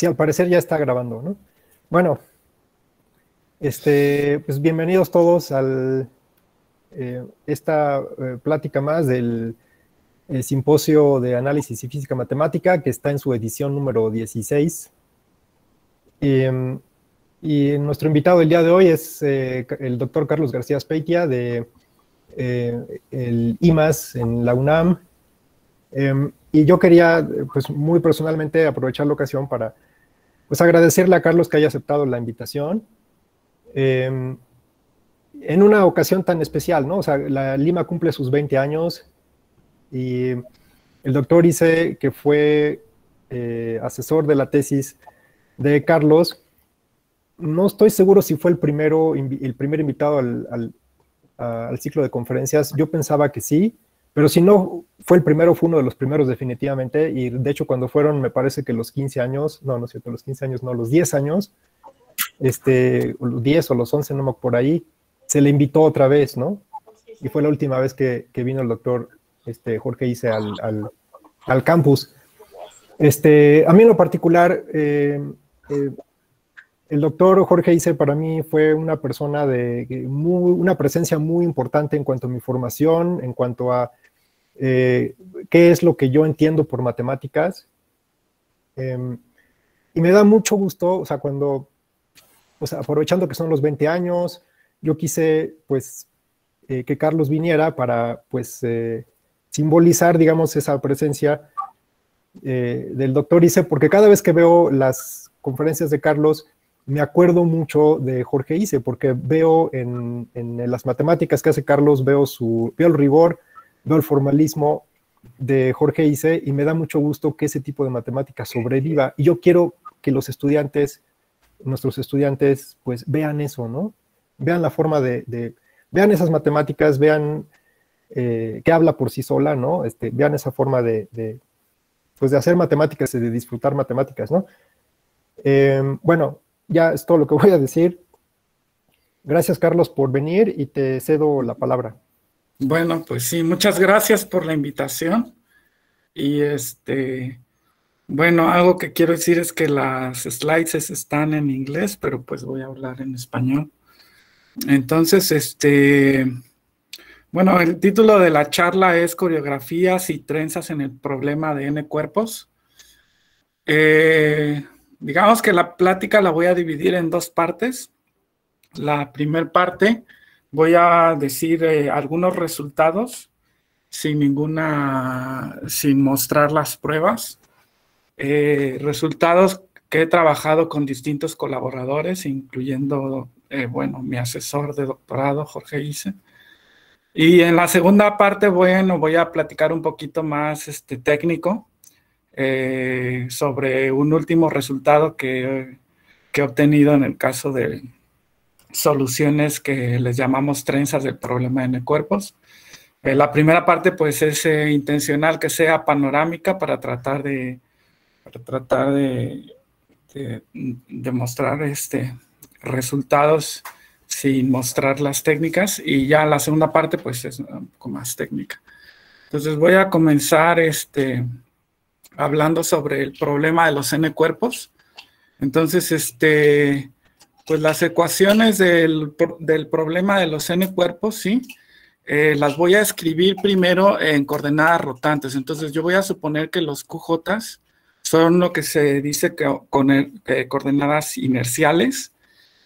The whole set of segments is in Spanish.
Sí, al parecer ya está grabando, ¿no? Bueno, este, pues bienvenidos todos a eh, esta eh, plática más del eh, Simposio de Análisis y Física Matemática, que está en su edición número 16. Em, y nuestro invitado el día de hoy es el doctor Carlos García Speitia de el IMAS en la UNAM. Em, y yo quería, pues muy personalmente, aprovechar la ocasión para pues agradecerle a Carlos que haya aceptado la invitación. Em, en una ocasión tan especial, ¿no? O sea, la Lima cumple sus 20 años y el doctor dice que fue eh, asesor de la tesis de Carlos, no estoy seguro si fue el, primero, el primer invitado al ciclo de conferencias. Yo pensaba que sí, pero si no fue el primero, fue uno de los primeros definitivamente. Y de hecho cuando fueron, me parece que los 15 años, no, no es cierto, los 15 años, no, los 10 años, este, los 10 o los 11, no por ahí, se le invitó otra vez, ¿no? Y fue la última vez que, vino el doctor este, Jorge Ice al, al, campus. Este, a mí en lo particular, eh, eh, el doctor Jorge Ice para mí fue una persona de muy, una presencia muy importante en cuanto a mi formación, en cuanto a eh, qué es lo que yo entiendo por matemáticas. Em, y me da mucho gusto, o sea, cuando, aprovechando que son los 20 años, yo quise, pues, eh, que Carlos viniera para, pues, eh, simbolizar, digamos, esa presencia del doctor Ice, porque cada vez que veo las conferencias de Carlos, me acuerdo mucho de Jorge Ice, porque veo en, las matemáticas que hace Carlos, veo, su, veo el rigor, veo el formalismo de Jorge Ise y me da mucho gusto que ese tipo de matemática sobreviva. Y yo quiero que los estudiantes, nuestros estudiantes, pues vean eso, ¿no? Vean la forma de, vean esas matemáticas, vean eh, que habla por sí sola, ¿no? Este, vean esa forma de, de, pues de hacer matemáticas y de disfrutar matemáticas, ¿no? Em, bueno, ya es todo lo que voy a decir. Gracias, Carlos, por venir y te cedo la palabra. Bueno, pues sí, muchas gracias por la invitación. Y este, bueno, algo que quiero decir es que las slides están en inglés, pero pues voy a hablar en español. Entonces, este, bueno, el título de la charla es Coreografías y trenzas en el problema de N cuerpos. Eh, digamos que la plática la voy a dividir en dos partes. La primera parte voy a decir eh, algunos resultados sin ninguna, sin mostrar las pruebas. Eh, resultados que he trabajado con distintos colaboradores, incluyendo, eh, bueno, mi asesor de doctorado, Jorge Ise. Y en la segunda parte, bueno, voy a platicar un poquito más este, técnico sobre un último resultado que, que he obtenido en el caso de, soluciones que les llamamos trenzas del problema de N-cuerpos. Eh, la primera parte pues es eh, intencional que sea panorámica para tratar de, para tratar de, demostrar este, resultados sin mostrar las técnicas y ya la segunda parte pues es un poco más técnica. Entonces voy a comenzar este, hablando sobre el problema de los N cuerpos. Entonces, este, pues las ecuaciones del, problema de los n cuerpos, ¿sí? Eh, las voy a escribir primero en coordenadas rotantes. Entonces yo voy a suponer que los QJ son lo que se dice que, con coordenadas inerciales,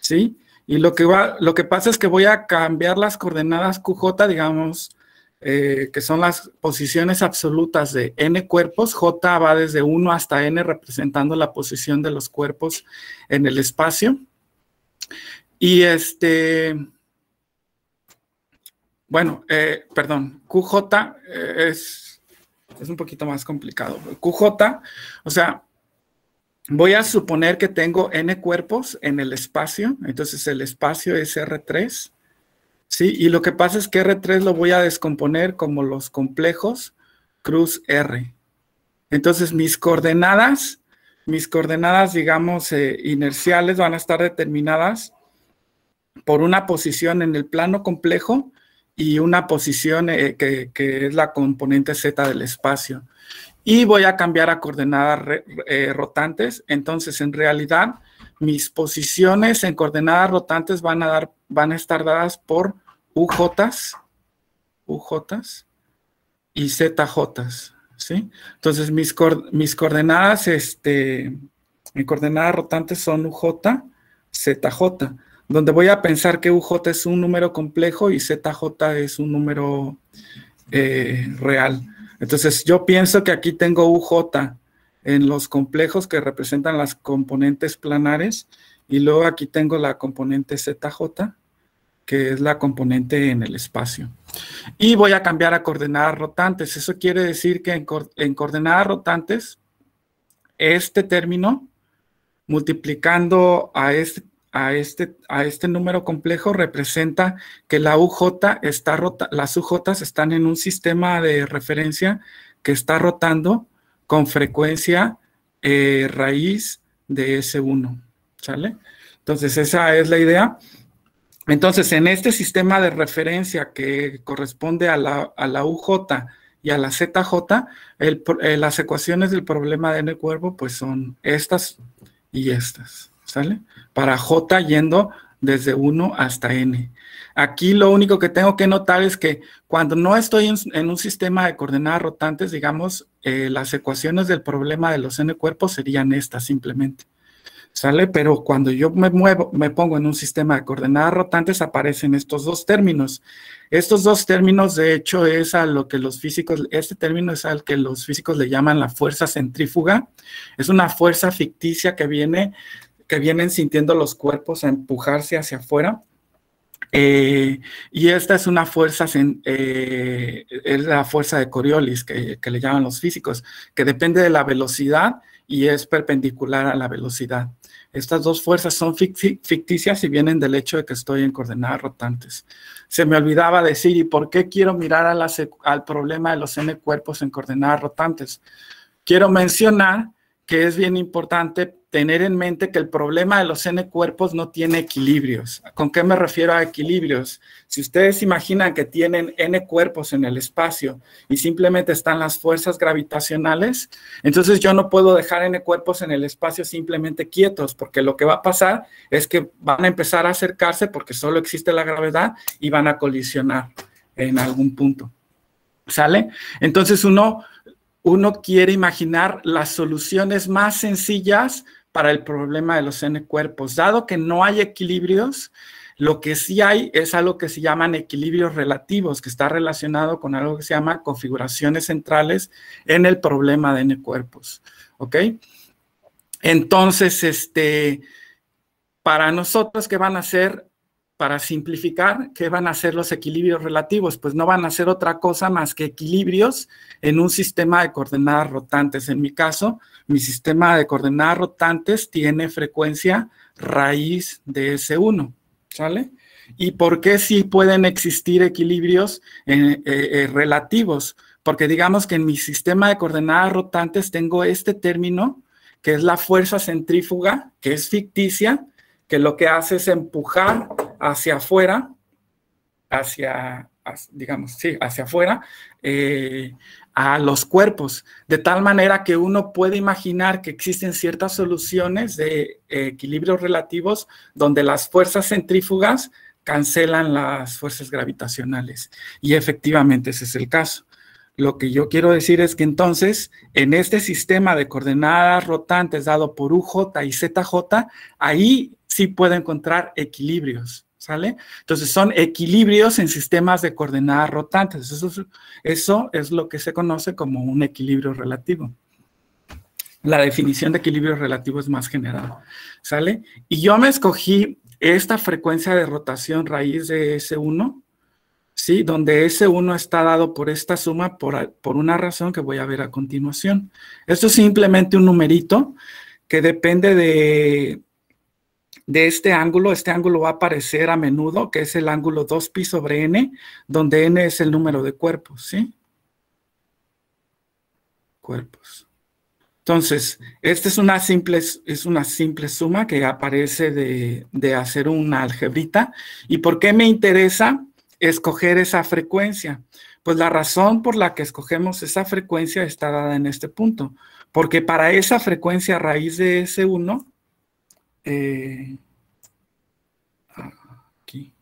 ¿sí? Y lo que, va, lo que pasa es que voy a cambiar las coordenadas QJ, digamos, eh, que son las posiciones absolutas de n cuerpos. J va desde 1 hasta n representando la posición de los cuerpos en el espacio. Y este, bueno, eh, perdón, QJ eh, es, es un poquito más complicado. QJ, o sea, voy a suponer que tengo n cuerpos en el espacio, entonces el espacio es R3, ¿sí? Y lo que pasa es que R3 lo voy a descomponer como los complejos cruz R. Entonces mis coordenadas mis coordenadas, digamos, eh, inerciales van a estar determinadas por una posición en el plano complejo y una posición eh, que, es la componente z del espacio. Y voy a cambiar a coordenadas eh, rotantes. Entonces, en realidad, mis posiciones en coordenadas rotantes van a, dar, van a estar dadas por uj UJs y ZJs. Entonces mis, mis coordenadas, este, mi coordenada rotante son UJ, ZJ, donde voy a pensar que UJ es un número complejo y ZJ es un número eh, real. Entonces yo pienso que aquí tengo UJ en los complejos que representan las componentes planares y luego aquí tengo la componente ZJ, que es la componente en el espacio. Y voy a cambiar a coordenadas rotantes. Eso quiere decir que en, coordenadas rotantes, este término, multiplicando a este, a este, a este número complejo, representa que la UJ está rota las uj están en un sistema de referencia que está rotando con frecuencia eh, raíz de S1. ¿Sale? Entonces, esa es la idea. Entonces, en este sistema de referencia que corresponde a la, UJ y a la ZJ, eh, las ecuaciones del problema de n cuerpo pues son estas y estas, ¿sale? Para J yendo desde 1 hasta n. Aquí lo único que tengo que notar es que cuando no estoy en, un sistema de coordenadas rotantes, digamos, eh, las ecuaciones del problema de los n cuerpos serían estas simplemente. ¿Sale? Pero cuando yo me muevo, me pongo en un sistema de coordenadas rotantes, aparecen estos dos términos. Estos dos términos, de hecho, es a lo que los físicos, este término es al que los físicos le llaman la fuerza centrífuga. Es una fuerza ficticia que viene, que vienen sintiendo los cuerpos a empujarse hacia afuera. Eh, y esta es una fuerza, eh, es la fuerza de Coriolis, que, le llaman los físicos, que depende de la velocidad y es perpendicular a la velocidad. Estas dos fuerzas son ficticias y vienen del hecho de que estoy en coordenadas rotantes. Se me olvidaba decir, ¿y por qué quiero mirar al problema de los n cuerpos en coordenadas rotantes? Quiero mencionar que es bien importante tener en mente que el problema de los N cuerpos no tiene equilibrios. ¿Con qué me refiero a equilibrios? Si ustedes imaginan que tienen N cuerpos en el espacio y simplemente están las fuerzas gravitacionales, entonces yo no puedo dejar N cuerpos en el espacio simplemente quietos, porque lo que va a pasar es que van a empezar a acercarse porque solo existe la gravedad y van a colisionar en algún punto. ¿Sale? Entonces uno uno quiere imaginar las soluciones más sencillas para el problema de los N cuerpos. Dado que no hay equilibrios, lo que sí hay es algo que se llaman equilibrios relativos, que está relacionado con algo que se llama configuraciones centrales en el problema de N cuerpos. ¿Ok? Entonces, este, para nosotros, ¿qué van a ser para simplificar, ¿qué van a ser los equilibrios relativos? Pues no van a ser otra cosa más que equilibrios en un sistema de coordenadas rotantes. En mi caso, mi sistema de coordenadas rotantes tiene frecuencia raíz de S1, ¿sale? ¿Y por qué sí pueden existir equilibrios eh, eh, eh, relativos? Porque digamos que en mi sistema de coordenadas rotantes tengo este término, que es la fuerza centrífuga, que es ficticia, que lo que hace es empujar hacia afuera, hacia, digamos, sí, hacia afuera, eh, a los cuerpos, de tal manera que uno puede imaginar que existen ciertas soluciones de eh, equilibrios relativos donde las fuerzas centrífugas cancelan las fuerzas gravitacionales. Y efectivamente ese es el caso. Lo que yo quiero decir es que entonces, en este sistema de coordenadas rotantes dado por UJ y ZJ, ahí sí puedo encontrar equilibrios. ¿sale? Entonces son equilibrios en sistemas de coordenadas rotantes. Eso es, lo que se conoce como un equilibrio relativo. La definición de equilibrio relativo es más general, ¿sale? Y yo me escogí esta frecuencia de rotación raíz de S1, ¿sí? Donde S1 está dado por esta suma por, una razón que voy a ver a continuación. Esto es simplemente un numerito que depende de, de este ángulo, este ángulo va a aparecer a menudo, que es el ángulo 2pi sobre n, donde n es el número de cuerpos, ¿sí? Cuerpos. Entonces, esta es una simple, es una simple suma que aparece de, de hacer una algebrita. ¿Y por qué me interesa escoger esa frecuencia? Pues la razón por la que escogemos esa frecuencia está dada en este punto, porque para esa frecuencia raíz de S1 eh, aquí,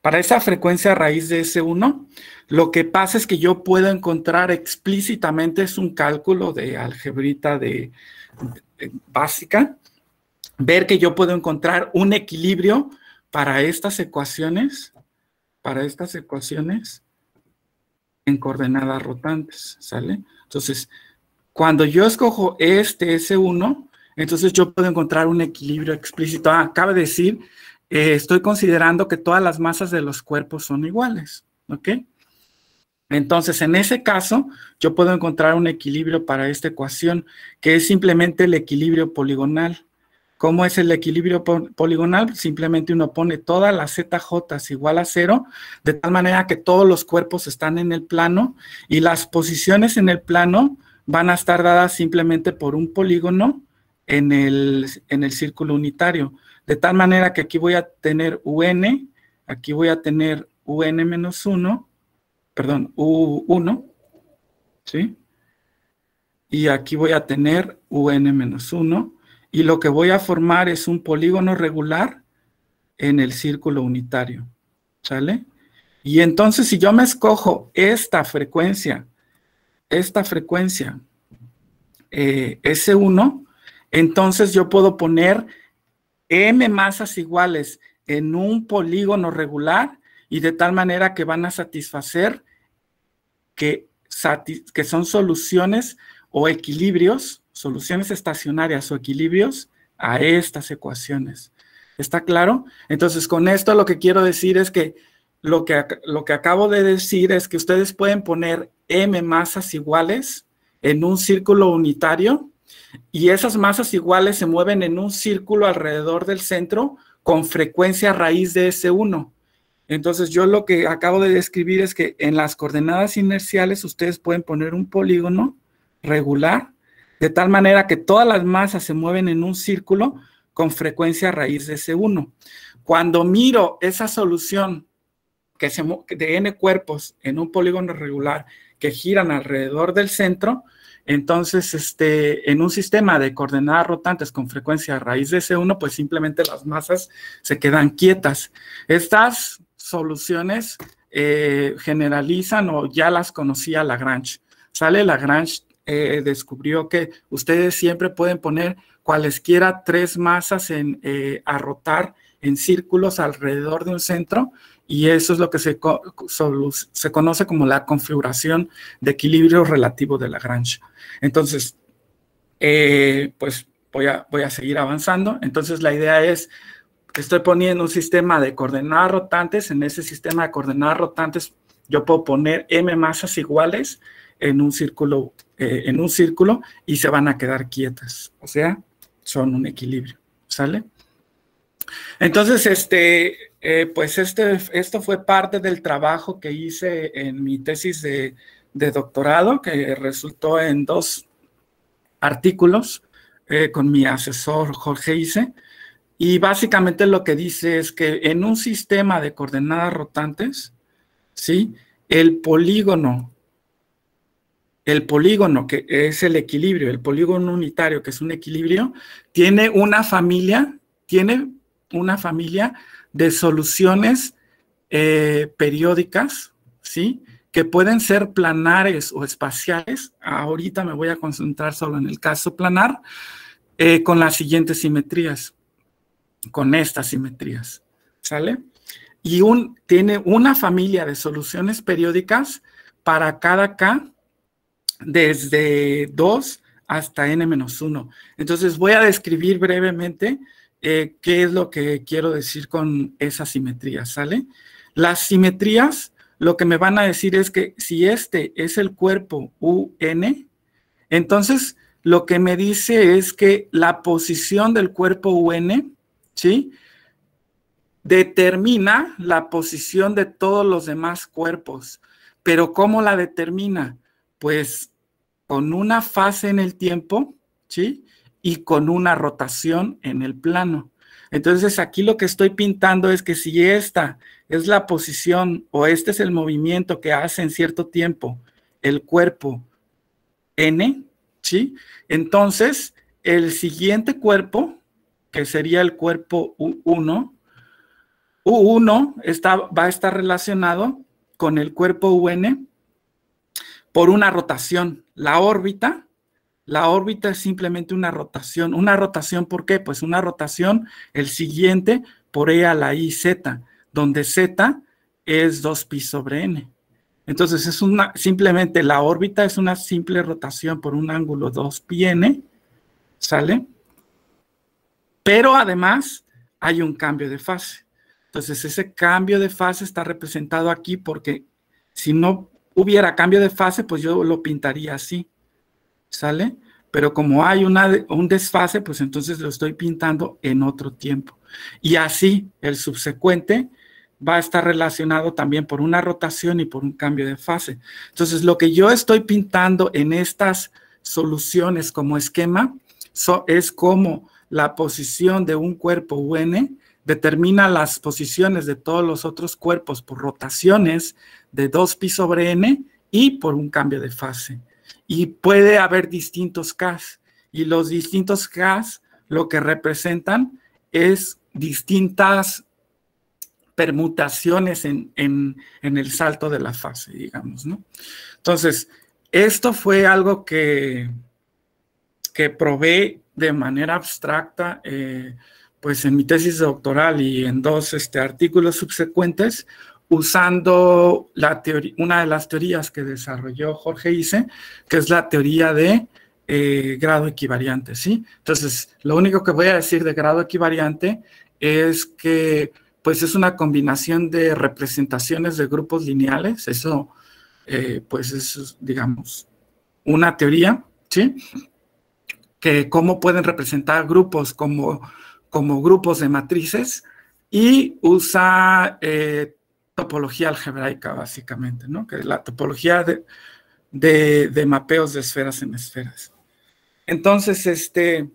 Para esa frecuencia raíz de S1, lo que pasa es que yo puedo encontrar explícitamente, es un cálculo de algebrita de, básica, ver que yo puedo encontrar un equilibrio para estas ecuaciones, para estas ecuaciones en coordenadas rotantes, ¿sale? Entonces, cuando yo escojo este S1, entonces yo puedo encontrar un equilibrio explícito. Ah, cabe decir, eh, estoy considerando que todas las masas de los cuerpos son iguales, ¿ok? Entonces, en ese caso, yo puedo encontrar un equilibrio para esta ecuación, que es simplemente el equilibrio poligonal. ¿Cómo es el equilibrio poligonal? Simplemente uno pone todas las ZJ igual a cero, de tal manera que todos los cuerpos están en el plano y las posiciones en el plano van a estar dadas simplemente por un polígono en el, en el círculo unitario. De tal manera que aquí voy a tener un, aquí voy a tener un-1, menos perdón, u1, ¿sí? Y aquí voy a tener un-1 y lo que voy a formar es un polígono regular en el círculo unitario, ¿sale? Y entonces si yo me escojo esta frecuencia, esta frecuencia eh, S1, entonces yo puedo poner m masas iguales en un polígono regular y de tal manera que van a satisfacer que, son soluciones o equilibrios, soluciones estacionarias o equilibrios a estas ecuaciones. ¿Está claro? Entonces, con esto lo que quiero decir es que lo que, lo que acabo de decir es que ustedes pueden poner m masas iguales en un círculo unitario y esas masas iguales se mueven en un círculo alrededor del centro con frecuencia raíz de s 1. Entonces yo lo que acabo de describir es que en las coordenadas inerciales ustedes pueden poner un polígono regular, de tal manera que todas las masas se mueven en un círculo con frecuencia raíz de s 1. Cuando miro esa solución que se de n cuerpos en un polígono regular que giran alrededor del centro, entonces, este, en un sistema de coordenadas rotantes con frecuencia raíz de C1, pues simplemente las masas se quedan quietas. Estas soluciones eh, generalizan o ya las conocía Lagrange. Sale Lagrange, eh, descubrió que ustedes siempre pueden poner cualesquiera tres masas eh, a rotar en círculos alrededor de un centro y eso es lo que se, se conoce como la configuración de equilibrio relativo de la Lagrange. Entonces, eh, pues voy a, voy a seguir avanzando. Entonces, la idea es, que estoy poniendo un sistema de coordenadas rotantes. En ese sistema de coordenadas rotantes, yo puedo poner m masas iguales en un círculo, eh, en un círculo y se van a quedar quietas. O sea, son un equilibrio. ¿Sale? Entonces, este, eh, pues este, esto fue parte del trabajo que hice en mi tesis de, doctorado, que resultó en dos artículos eh, con mi asesor Jorge Ise. Y básicamente lo que dice es que en un sistema de coordenadas rotantes, ¿sí? el polígono, el polígono que es el equilibrio, el polígono unitario que es un equilibrio, tiene una familia, tiene una familia de soluciones eh, periódicas, ¿sí? Que pueden ser planares o espaciales. Ahorita me voy a concentrar solo en el caso planar, eh, con las siguientes simetrías, con estas simetrías, ¿sale? Y un, tiene una familia de soluciones periódicas para cada K desde 2 hasta n-1. Entonces voy a describir brevemente eh, qué es lo que quiero decir con esa simetría ¿sale? Las simetrías lo que me van a decir es que si este es el cuerpo UN, entonces lo que me dice es que la posición del cuerpo UN, ¿sí? Determina la posición de todos los demás cuerpos. Pero ¿cómo la determina? Pues con una fase en el tiempo, ¿sí? y con una rotación en el plano. Entonces aquí lo que estoy pintando es que si esta es la posición o este es el movimiento que hace en cierto tiempo el cuerpo N, ¿sí? Entonces el siguiente cuerpo, que sería el cuerpo U1, U1 está, va a estar relacionado con el cuerpo UN por una rotación. La órbita la órbita es simplemente una rotación. ¿Una rotación por qué? Pues una rotación, el siguiente, por E a la I Z, donde Z es 2pi sobre n. Entonces es una, simplemente la órbita es una simple rotación por un ángulo 2pi n, ¿sale? Pero además hay un cambio de fase. Entonces ese cambio de fase está representado aquí porque si no hubiera cambio de fase, pues yo lo pintaría así. ¿sale? Pero como hay un desfase, pues entonces lo estoy pintando en otro tiempo. Y así el subsecuente va a estar relacionado también por una rotación y por un cambio de fase. Entonces, lo que yo estoy pintando en estas soluciones como esquema es como la posición de un cuerpo UN determina las posiciones de todos los otros cuerpos por rotaciones de 2pi sobre n y por un cambio de fase y puede haber distintos Ks y los distintos cas lo que representan es distintas permutaciones en, el salto de la fase, digamos, ¿no? Entonces, esto fue algo que, que probé de manera abstracta, eh, pues en mi tesis doctoral y en dos este, artículos subsecuentes, usando la una de las teorías que desarrolló Jorge Ise, que es la teoría de eh, grado equivariante, ¿sí? Entonces, lo único que voy a decir de grado equivariante es que, pues, es una combinación de representaciones de grupos lineales, eso, eh, pues, es, digamos, una teoría, ¿sí? Que cómo pueden representar grupos como, como grupos de matrices y usa... Eh, topología algebraica, básicamente, ¿no? que la topología de, de, mapeos de esferas en esferas. Entonces, este,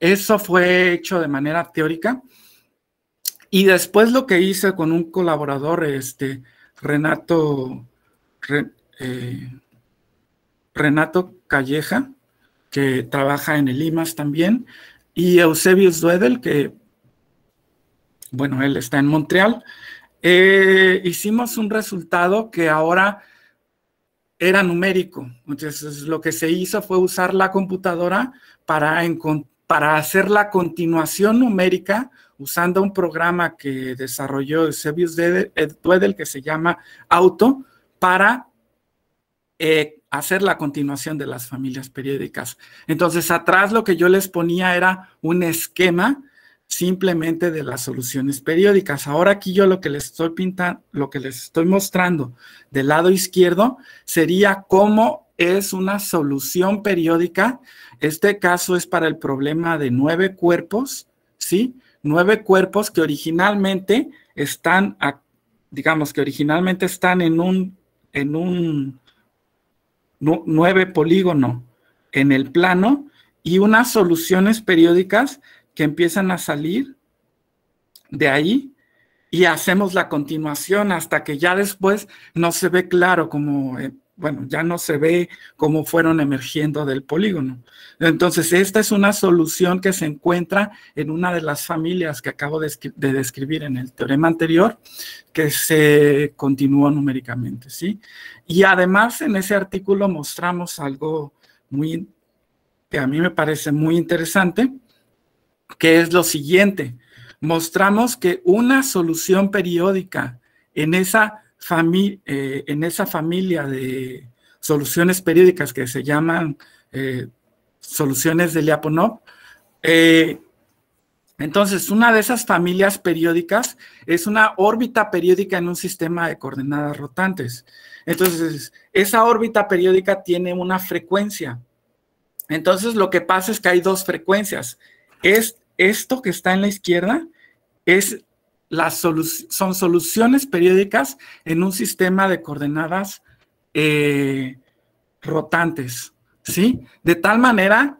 eso fue hecho de manera teórica. Y después lo que hice con un colaborador, este, Renato, eh, Renato Calleja, que trabaja en el IMAS también, y Eusebius Duedel, que, bueno, él está en Montreal, eh, hicimos un resultado que ahora era numérico. Entonces, lo que se hizo fue usar la computadora para, hacer la continuación numérica usando un programa que desarrolló Eusebius Dwedel que se llama Auto para eh, hacer la continuación de las familias periódicas. Entonces, atrás lo que yo les ponía era un esquema simplemente de las soluciones periódicas. Ahora aquí yo lo que les estoy pintando, lo que les estoy mostrando del lado izquierdo sería cómo es una solución periódica. Este caso es para el problema de nueve cuerpos, ¿sí? Nueve cuerpos que originalmente están, digamos que originalmente están en un, en un nueve polígono en el plano y unas soluciones periódicas que empiezan a salir de ahí y hacemos la continuación hasta que ya después no se ve claro como, eh, bueno, ya no se ve cómo fueron emergiendo del polígono. Entonces, esta es una solución que se encuentra en una de las familias que acabo de, describir en el teorema anterior, que se continuó numéricamente, ¿sí? Y además, en ese artículo mostramos algo muy, que a mí me parece muy interesante, que es lo siguiente. Mostramos que una solución periódica en esa, eh, en esa familia de soluciones periódicas que se llaman eh, soluciones de Lyapunov, eh, entonces, una de esas familias periódicas es una órbita periódica en un sistema de coordenadas rotantes. Entonces, esa órbita periódica tiene una frecuencia. Entonces, lo que pasa es que hay dos frecuencias. Es esto que está en la izquierda es son soluciones periódicas en un sistema de coordenadas eh, rotantes, ¿sí? De tal manera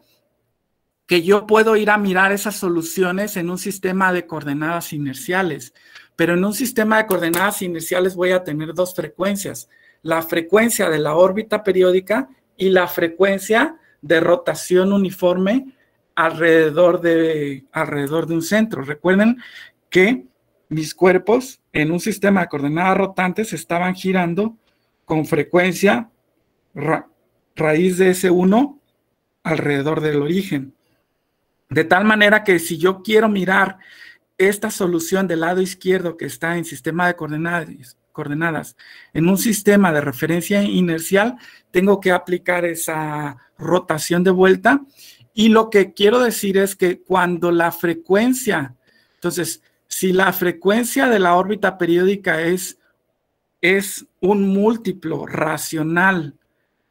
que yo puedo ir a mirar esas soluciones en un sistema de coordenadas inerciales, pero en un sistema de coordenadas inerciales voy a tener dos frecuencias, la frecuencia de la órbita periódica y la frecuencia de rotación uniforme alrededor de, alrededor de un centro. Recuerden que mis cuerpos en un sistema de coordenadas rotantes estaban girando con frecuencia raíz de S1 alrededor del origen. De tal manera que si yo quiero mirar esta solución del lado izquierdo que está en sistema de coordenadas, coordenadas en un sistema de referencia inercial, tengo que aplicar esa rotación de vuelta y lo que quiero decir es que cuando la frecuencia, entonces, si la frecuencia de la órbita periódica es, es un múltiplo racional,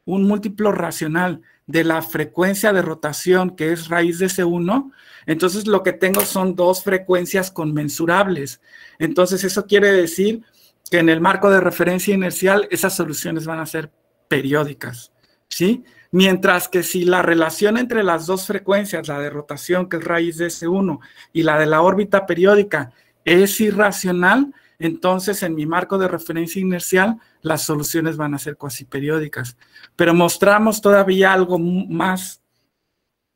un múltiplo racional de la frecuencia de rotación que es raíz de C1, entonces lo que tengo son dos frecuencias conmensurables. Entonces eso quiere decir que en el marco de referencia inercial esas soluciones van a ser periódicas, ¿sí? Mientras que si la relación entre las dos frecuencias, la de rotación, que es raíz de S1, y la de la órbita periódica, es irracional, entonces en mi marco de referencia inercial las soluciones van a ser cuasi periódicas. Pero mostramos todavía algo más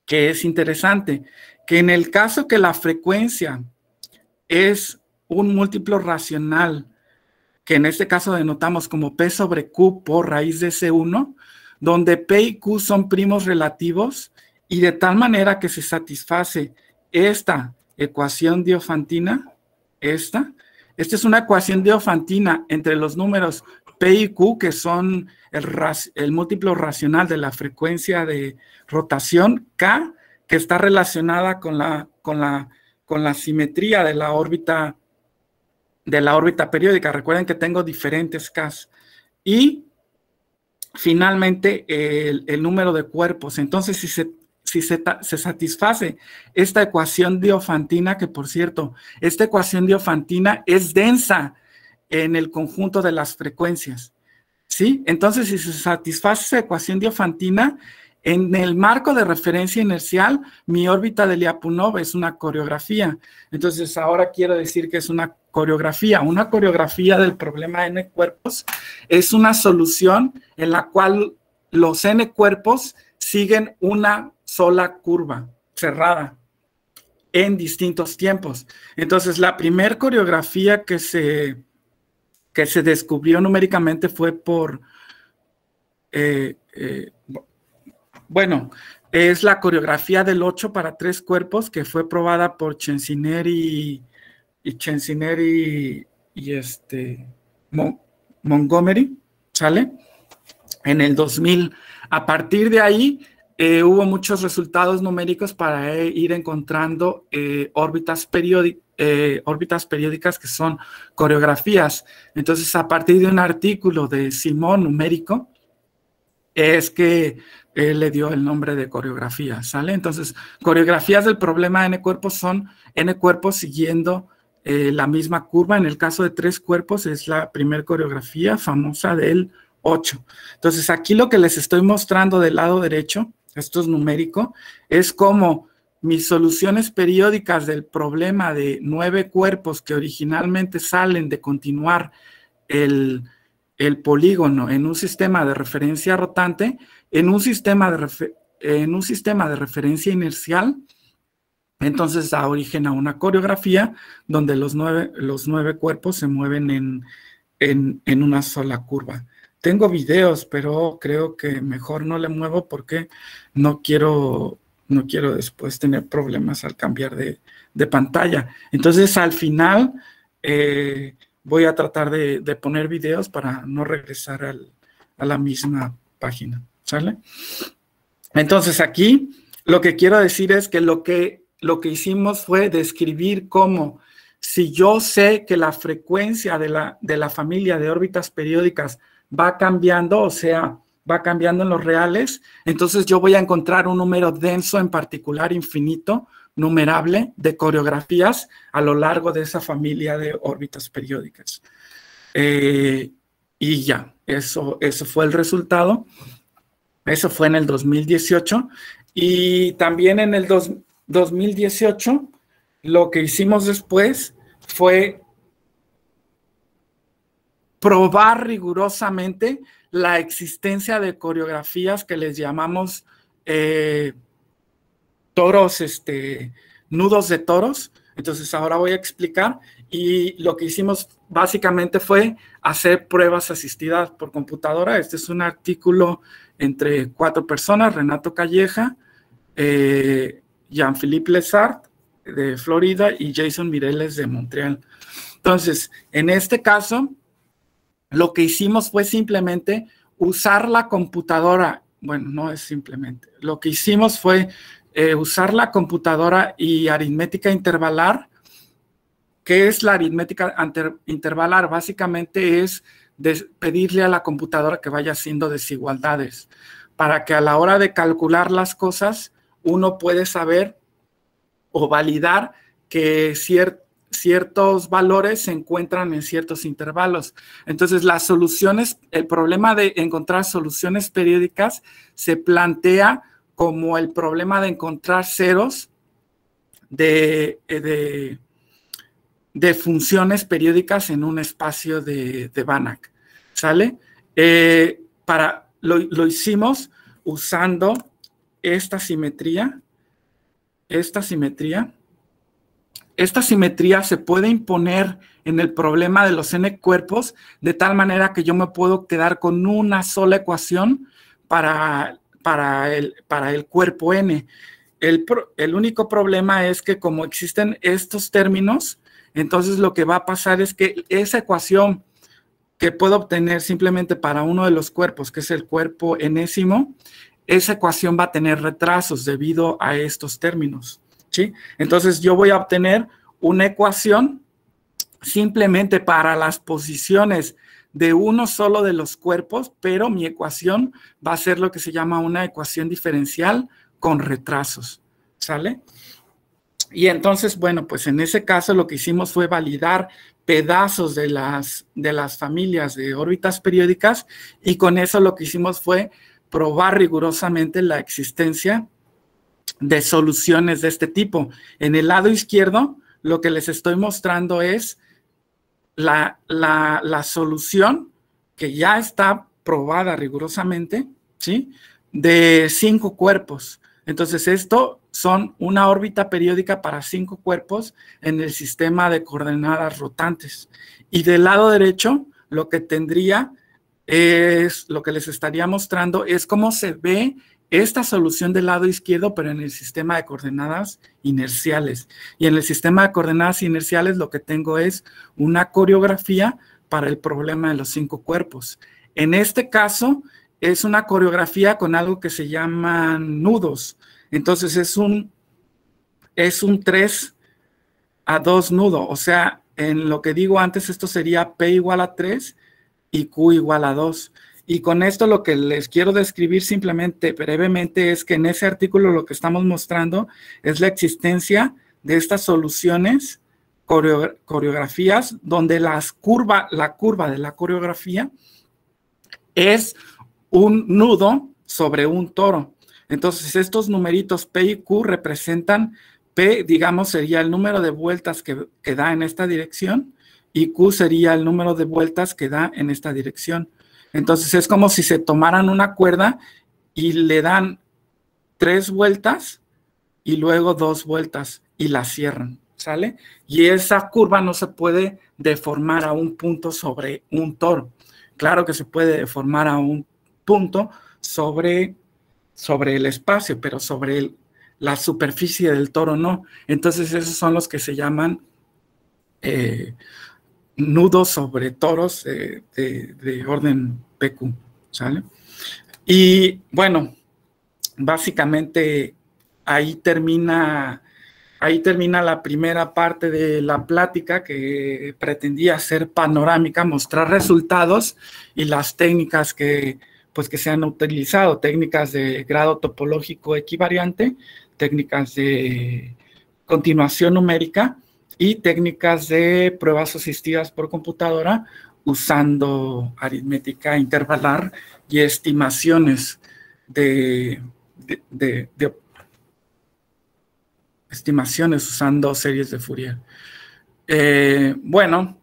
que es interesante, que en el caso que la frecuencia es un múltiplo racional, que en este caso denotamos como P sobre Q por raíz de C1, donde P y Q son primos relativos y de tal manera que se satisface esta ecuación diofantina, esta, esta es una ecuación diofantina entre los números P y Q, que son el, múltiplo racional de la frecuencia de rotación, K, que está relacionada con la, con la, con la simetría de la órbita de la órbita periódica. Recuerden que tengo diferentes Ks. Y finalmente el, número de cuerpos. Entonces, si se si se, se, satisface esta ecuación diofantina, que por cierto, esta ecuación diofantina es densa en el conjunto de las frecuencias. ¿Sí? Entonces, si se satisface esa ecuación diofantina, en el marco de referencia inercial, mi órbita de Lyapunov es una coreografía. Entonces, ahora quiero decir que es una coreografía, una coreografía del problema N cuerpos, es una solución en la cual los N cuerpos siguen una sola curva cerrada en distintos tiempos. Entonces, la primera coreografía que se, que se descubrió numéricamente fue por, eh, eh, bueno, es la coreografía del 8 para tres cuerpos que fue probada por Chensineri y y Chensiner y este Montgomery, ¿sale? En el 2000. A partir de ahí eh, hubo muchos resultados numéricos para e-, ir encontrando eh, órbitas, eh, órbitas periódicas que son coreografías. Entonces, a partir de un artículo de Simón numérico, es que él le dio el nombre de coreografía, ¿sale? Entonces, coreografías del problema N cuerpos son N cuerpos siguiendo eh, la misma curva. En el caso de tres cuerpos es la primer coreografía famosa del 8. Entonces aquí lo que les estoy mostrando del lado derecho, esto es numérico, es como mis soluciones periódicas del problema de nueve cuerpos que originalmente salen de continuar el, polígono en un sistema de referencia rotante, en un sistema en un sistema de referencia inercial, entonces da origen a una coreografía donde los nueve, los nueve cuerpos se mueven en, una sola curva. Tengo videos, pero creo que mejor no le muevo porque no quiero, no quiero después tener problemas al cambiar de, pantalla. Entonces al final eh, voy a tratar de, poner videos para no regresar a la misma página. ¿Sale? Entonces aquí lo que quiero decir es que lo que lo que hicimos fue describir cómo si yo sé que la frecuencia de la, de la familia de órbitas periódicas va cambiando, o sea, va cambiando en los reales, entonces yo voy a encontrar un número denso, en particular infinito, numerable, de coreografías a lo largo de esa familia de órbitas periódicas. Eh, y ya, eso, eso fue el resultado. Eso fue en el 2018. Y también en el, 2018. 2018, lo que hicimos después fue probar rigurosamente la existencia de coreografías que les llamamos eh, toros, este, nudos de toros. Entonces ahora voy a explicar y lo que hicimos básicamente fue hacer pruebas asistidas por computadora. Este es un artículo entre cuatro personas, Renato Calleja, eh, Jean-Philippe Lessard de Florida y Jason Mireles de Montreal. Entonces, en este caso, lo que hicimos fue simplemente usar la computadora. Bueno, no es simplemente. Lo que hicimos fue eh, usar la computadora y aritmética intervalar. ¿Qué es la aritmética intervalar? Básicamente es pedirle a la computadora que vaya haciendo desigualdades para que a la hora de calcular las cosas uno puede saber o validar que ciertos valores se encuentran en ciertos intervalos. Entonces, las soluciones, el problema de encontrar soluciones periódicas se plantea como el problema de encontrar ceros de, eh, funciones periódicas en un espacio de, Banach. ¿Sale? Eh, para, lo, lo hicimos usando esta simetría, esta simetría, esta simetría se puede imponer en el problema de los n cuerpos de tal manera que yo me puedo quedar con una sola ecuación para, para, el, para el cuerpo n. El, el, único problema es que como existen estos términos, entonces lo que va a pasar es que esa ecuación que puedo obtener simplemente para uno de los cuerpos, que es el cuerpo enésimo, esa ecuación va a tener retrasos debido a estos términos. ¿sí? Entonces yo voy a obtener una ecuación simplemente para las posiciones de uno solo de los cuerpos, pero mi ecuación va a ser lo que se llama una ecuación diferencial con retrasos. ¿Sale? Y entonces, bueno, pues en ese caso lo que hicimos fue validar pedazos de las, de las familias de órbitas periódicas y con eso lo que hicimos fue probar rigurosamente la existencia de soluciones de este tipo. En el lado izquierdo, lo que les estoy mostrando es la, solución que ya está probada rigurosamente, ¿sí? De cinco cuerpos. Entonces, esto son una órbita periódica para cinco cuerpos en el sistema de coordenadas rotantes. Y del lado derecho, lo que tendría es lo que les estaría mostrando es cómo se ve esta solución del lado izquierdo, pero en el sistema de coordenadas inerciales. Y en el sistema de coordenadas inerciales lo que tengo es una coreografía para el problema de los cinco cuerpos. En este caso es una coreografía con algo que se llaman nudos. Entonces es un, es un 3 a 2 nudo. O sea, en lo que digo antes, esto sería P igual a 3 y Q igual a 2. Y con esto lo que les quiero describir simplemente brevemente es que en ese artículo lo que estamos mostrando es la existencia de estas soluciones, coreografías, donde la curva de la coreografía es un nudo sobre un toro. Entonces, estos numeritos P y Q representan P, digamos, sería el número de vueltas que, que da en esta dirección y Q sería el número de vueltas que da en esta dirección. Entonces es como si se tomaran una cuerda y le dan tres vueltas y luego dos vueltas y la cierran, ¿sale? Y esa curva no se puede deformar a un punto sobre un toro. Claro que se puede deformar a un punto sobre, sobre el espacio, pero sobre la superficie del toro no. Entonces esos son los que se llaman eh, nudos sobre toros de, orden PQ, ¿sale? Y bueno, básicamente ahí termina, ahí termina la primera parte de la plática que pretendía ser panorámica, mostrar resultados y las técnicas que, pues, que se han utilizado, técnicas de grado topológico equivariante, técnicas de continuación numérica y técnicas de pruebas asistidas por computadora usando aritmética intervalar y estimaciones de, estimaciones usando series de Fourier. Eh, bueno,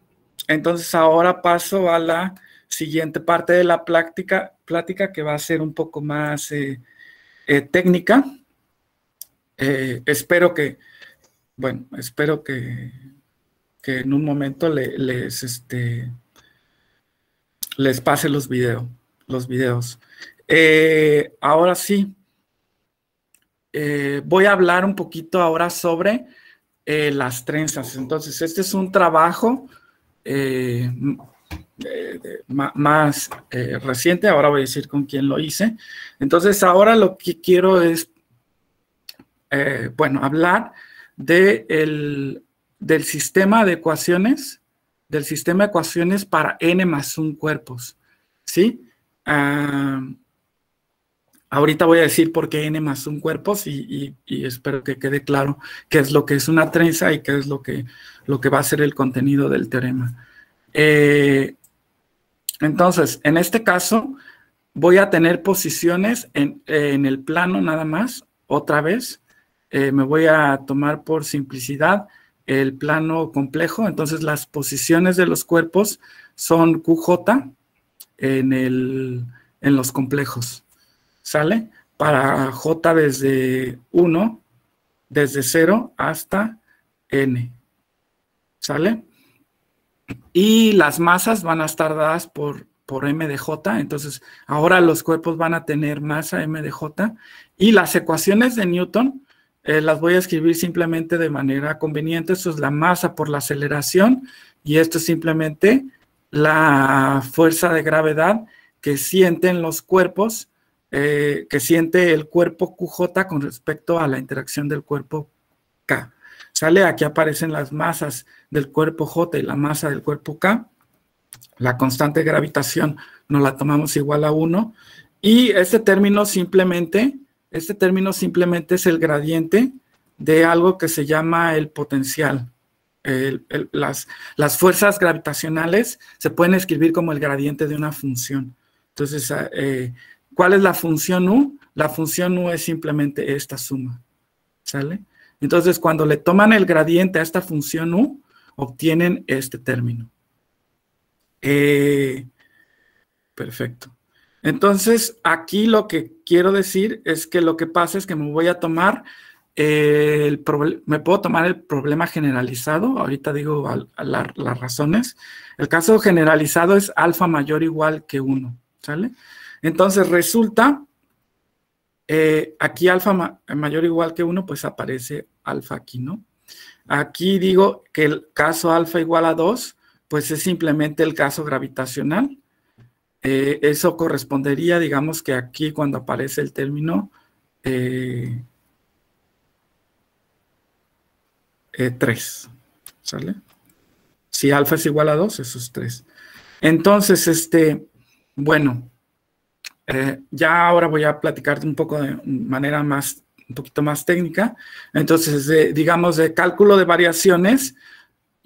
entonces ahora paso a la siguiente parte de la plática, plática que va a ser un poco más eh, eh, técnica. espero que bueno, espero que, en un momento les, este, les pase los, los videos. Eh, ahora sí, eh, voy a hablar un poquito ahora sobre eh, las trenzas. Entonces, este es un trabajo más reciente, ahora voy a decir con quién lo hice. Entonces, ahora lo que quiero es, bueno, hablar del sistema de ecuaciones, del sistema de ecuaciones para n más 1 cuerpos, ¿sí? Ah, ahorita voy a decir por qué n más 1 cuerpos y, espero que quede claro qué es lo que es una trenza y qué es lo que, lo que va a ser el contenido del teorema. Eh, entonces, en este caso, voy a tener posiciones en, en el plano nada más, otra vez, eh, me voy a tomar por simplicidad el plano complejo, entonces las posiciones de los cuerpos son QJ en, los complejos, ¿sale? Para J desde 1, desde 0 hasta N, ¿sale? Y las masas van a estar dadas por, por M de J, entonces ahora los cuerpos van a tener masa M de J y las ecuaciones de Newton eh, las voy a escribir simplemente de manera conveniente. Esto es la masa por la aceleración y esto es simplemente la fuerza de gravedad que sienten los cuerpos, eh, que siente el cuerpo QJ con respecto a la interacción del cuerpo K. Sale, aquí aparecen las masas del cuerpo J y la masa del cuerpo K. La constante de gravitación nos la tomamos igual a 1. Y este término simplemente este término simplemente es el gradiente de algo que se llama el potencial. las, fuerzas gravitacionales se pueden escribir como el gradiente de una función. Entonces, ah, eh, ¿cuál es la función U? La función U es simplemente esta suma. ¿Sale? Entonces, cuando le toman el gradiente a esta función U, obtienen este término. Eh, perfecto. Entonces, aquí lo que quiero decir es que lo que pasa es que me voy a tomar eh, el me puedo tomar el problema generalizado, ahorita digo las razones. El caso generalizado es alfa mayor igual que 1, ¿sale? Entonces resulta, eh, aquí alfa mayor mayor igual que 1, pues aparece alfa aquí, ¿no? Aquí digo que el caso alfa igual a 2, pues es simplemente el caso gravitacional. Eh, eso correspondería, digamos que aquí cuando aparece el término 3. Eh, eh, ¿Sale? Si alfa es igual a 2, eso es 3. Entonces, este, bueno, ya ahora voy a platicarte un poco de manera más, un poquito más técnica. Entonces, digamos, de cálculo de variaciones,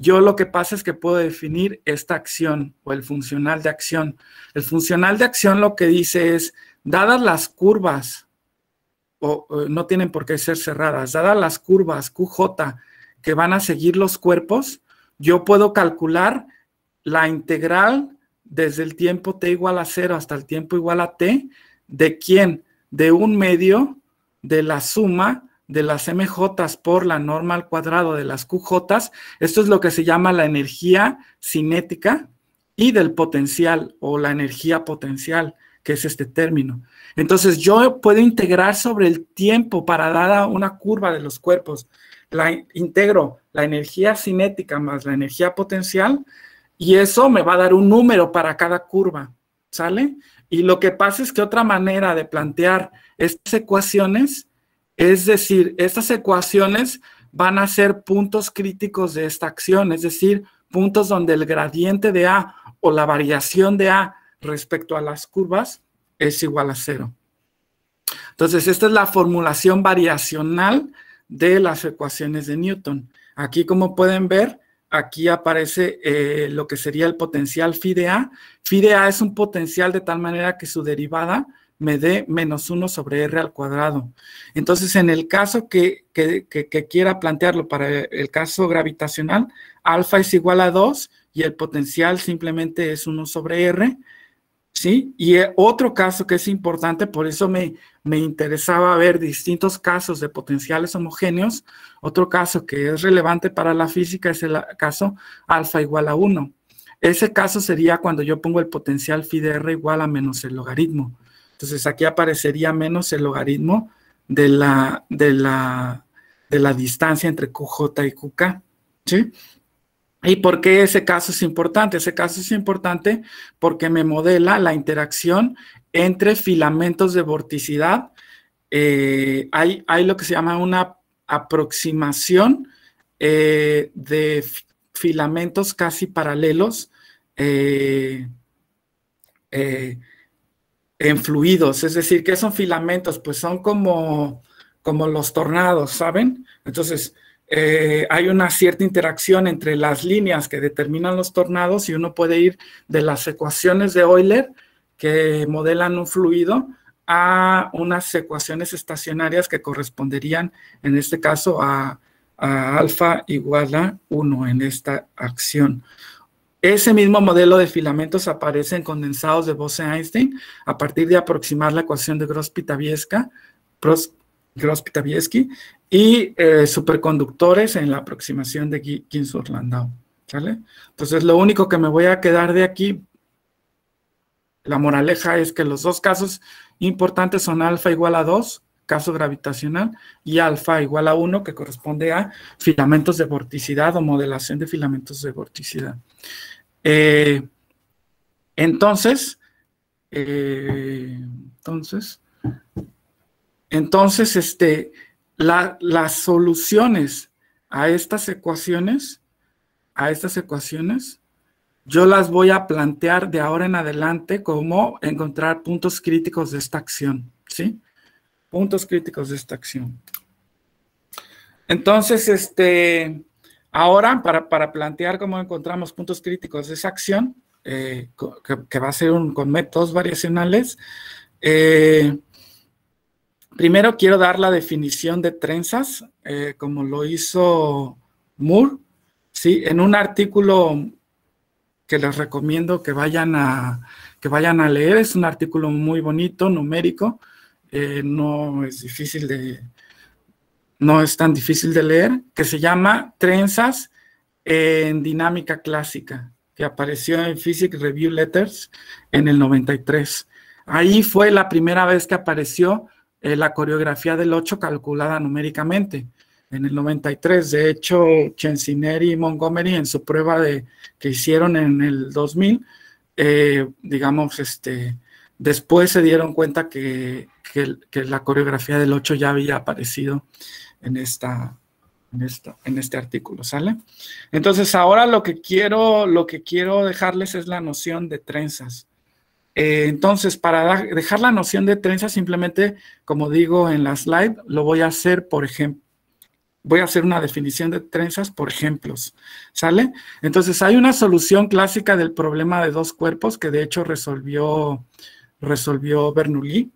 yo lo que pasa es que puedo definir esta acción o el funcional de acción. El funcional de acción lo que dice es, dadas las curvas, o, no tienen por qué ser cerradas, dadas las curvas QJ que van a seguir los cuerpos, yo puedo calcular la integral desde el tiempo t igual a cero hasta el tiempo igual a t, ¿de quién? De un medio de la suma de las MJ por la norma al cuadrado de las QJ. Esto es lo que se llama la energía cinética y del potencial o la energía potencial, que es este término. Entonces yo puedo integrar sobre el tiempo para dar una curva de los cuerpos. La, integro la energía cinética más la energía potencial y eso me va a dar un número para cada curva, ¿sale? Y lo que pasa es que otra manera de plantear estas ecuaciones es decir, estas ecuaciones van a ser puntos críticos de esta acción, es decir, puntos donde el gradiente de A o la variación de A respecto a las curvas es igual a cero. Entonces, esta es la formulación variacional de las ecuaciones de Newton. Aquí, como pueden ver, aquí aparece eh, lo que sería el potencial phi de A. Phi de A es un potencial de tal manera que su derivada me dé menos 1 sobre r al cuadrado. Entonces, en el caso que, quiera plantearlo para el caso gravitacional, alfa es igual a 2 y el potencial simplemente es 1 sobre r, ¿sí? Y eh, otro caso que es importante, por eso me, me interesaba ver distintos casos de potenciales homogéneos, otro caso que es relevante para la física es el caso alfa igual a 1. Ese caso sería cuando yo pongo el potencial phi de r igual a menos el logaritmo. Entonces aquí aparecería menos el logaritmo de la, de la, distancia entre QJ y QK. ¿sí? ¿Y por qué ese caso es importante? Ese caso es importante porque me modela la interacción entre filamentos de vorticidad. Eh, hay, hay, lo que se llama una aproximación eh, de filamentos casi paralelos eh, en fluidos, es decir, que son filamentos? Pues son como, como los tornados, ¿saben? Entonces, eh, hay una cierta interacción entre las líneas que determinan los tornados y uno puede ir de las ecuaciones de Euler que modelan un fluido a unas ecuaciones estacionarias que corresponderían, en este caso, a, a alfa igual a 1 en esta acción. Ese mismo modelo de filamentos aparece en condensados de Bose-Einstein a partir de aproximar la ecuación de Gross-Pitavieski y eh, superconductores en la aproximación de Ginsburg-Landau. Entonces, lo único que me voy a quedar de aquí, la moraleja es que los dos casos importantes son alfa igual a 2 caso gravitacional, y alfa igual a 1, que corresponde a filamentos de vorticidad o modelación de filamentos de vorticidad. Eh, entonces, eh, entonces, entonces, este, las soluciones a estas ecuaciones, a estas ecuaciones, yo las voy a plantear de ahora en adelante como encontrar puntos críticos de esta acción, ¿sí? puntos críticos de esta acción. Entonces, este, ahora para, plantear cómo encontramos puntos críticos de esa acción, eh, que, va a ser un, con métodos variacionales, eh, primero quiero dar la definición de trenzas, eh, como lo hizo Moore, ¿sí? en un artículo que les recomiendo que vayan que vayan a leer, es un artículo muy bonito, numérico, eh, no es difícil de, no es tan difícil de leer, que se llama Trenzas en Dinámica Clásica, que apareció en Physics Review Letters en el 93. Ahí fue la primera vez que apareció eh, la coreografía del 8 calculada numéricamente. En el 93, de hecho, Censineri y Montgomery en su prueba de, que hicieron en el 2000, eh, digamos, este, después se dieron cuenta que que, la coreografía del 8 ya había aparecido en esta, en, este artículo, ¿sale? Entonces, ahora lo que quiero, lo que quiero dejarles es la noción de trenzas. Eh, entonces, para dejar la noción de trenzas, simplemente, como digo en la slide, lo voy a hacer, por ejemplo, voy a hacer una definición de trenzas por ejemplos, ¿sale? Entonces, hay una solución clásica del problema de dos cuerpos que de hecho resolvió, resolvió Bernoulli,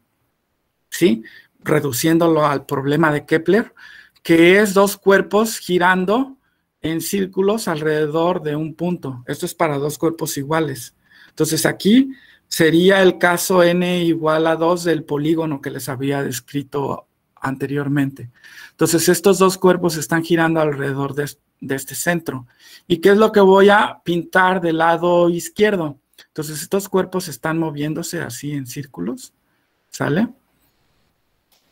¿sí? Reduciéndolo al problema de Kepler, que es dos cuerpos girando en círculos alrededor de un punto. Esto es para dos cuerpos iguales. Entonces aquí sería el caso n igual a 2 del polígono que les había descrito anteriormente. Entonces estos dos cuerpos están girando alrededor de, de este centro. ¿Y qué es lo que voy a pintar del lado izquierdo? Entonces estos cuerpos están moviéndose así en círculos, ¿sale?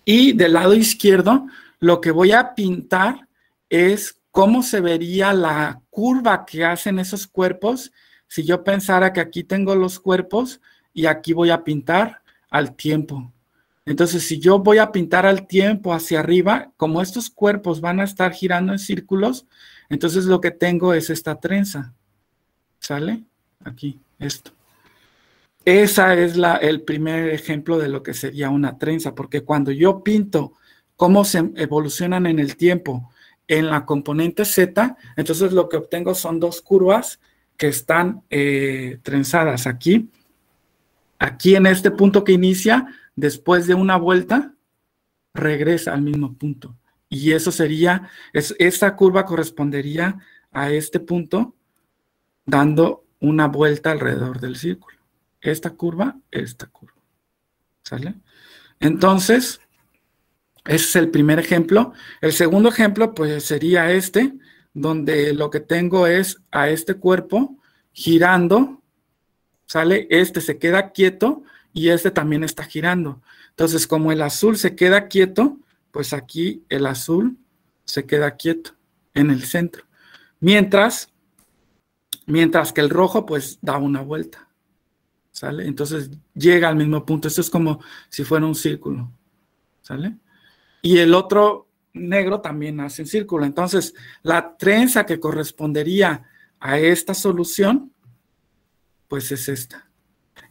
Y del lado izquierdo, lo que voy a pintar es cómo se vería la curva que hacen esos cuerpos. Si yo pensara que aquí tengo los cuerpos y aquí voy a pintar al tiempo. Entonces, si yo voy a pintar al tiempo hacia arriba, como estos cuerpos van a estar girando en círculos, entonces lo que tengo es esta trenza. ¿Sale? Aquí, esto. Esa es la, el primer ejemplo de lo que sería una trenza, porque cuando yo pinto cómo se evolucionan en el tiempo en la componente Z, entonces lo que obtengo son dos curvas que están eh, trenzadas aquí, aquí en este punto que inicia, después de una vuelta, regresa al mismo punto. Y eso sería, es, curva correspondería a este punto, dando una vuelta alrededor del círculo esta curva, esta curva. ¿Sale? Entonces, ese es el primer ejemplo. El segundo ejemplo, pues sería este, donde lo que tengo es a este cuerpo girando, ¿sale? Este se queda quieto y este también está girando. Entonces, como el azul se queda quieto, pues aquí el azul se queda quieto en el centro. Mientras, mientras que el rojo, pues da una vuelta. Entonces llega al mismo punto. Esto es como si fuera un círculo, ¿sale? Y el otro negro también hace un círculo. Entonces, la trenza que correspondería a esta solución, pues es esta.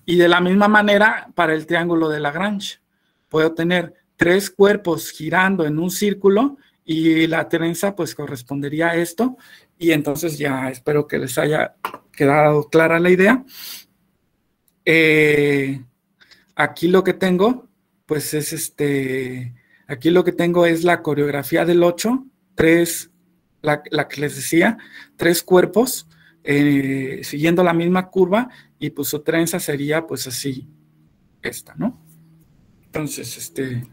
Y de la misma manera, para el triángulo de Lagrange, puedo tener tres cuerpos girando en un círculo y la trenza pues correspondería a esto. Y entonces ya espero que les haya quedado clara la idea. Eh, aquí lo que tengo, pues es este, aquí lo que tengo es la coreografía del 8, tres, la, que les decía, tres cuerpos, eh, siguiendo la misma curva, y pues otra trenza sería pues así, esta, ¿no? Entonces, este,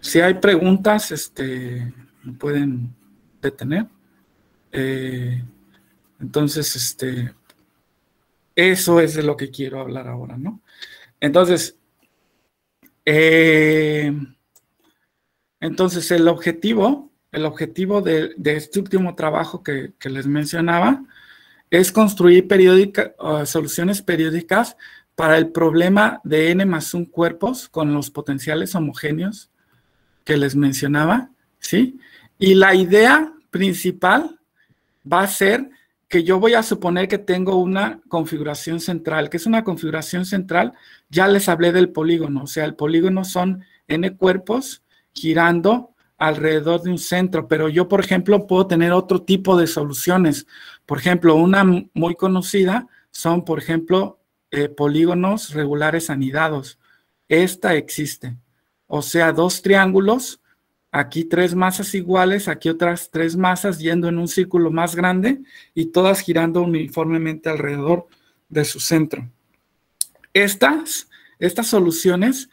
si hay preguntas, este, pueden detener. Eh, entonces, este, eso es de lo que quiero hablar ahora, ¿no? Entonces, eh, entonces el objetivo, el objetivo de, este último trabajo que, les mencionaba es construir soluciones periódicas para el problema de n más un cuerpos con los potenciales homogéneos que les mencionaba, ¿sí? Y la idea principal va a ser que yo voy a suponer que tengo una configuración central, que es una configuración central, ya les hablé del polígono, o sea, el polígono son n cuerpos girando alrededor de un centro, pero yo, por ejemplo, puedo tener otro tipo de soluciones. Por ejemplo, una muy conocida son, por ejemplo, eh, polígonos regulares anidados. Esta existe. O sea, dos triángulos aquí tres masas iguales, aquí otras tres masas yendo en un círculo más grande y todas girando uniformemente alrededor de su centro. Estas, estas soluciones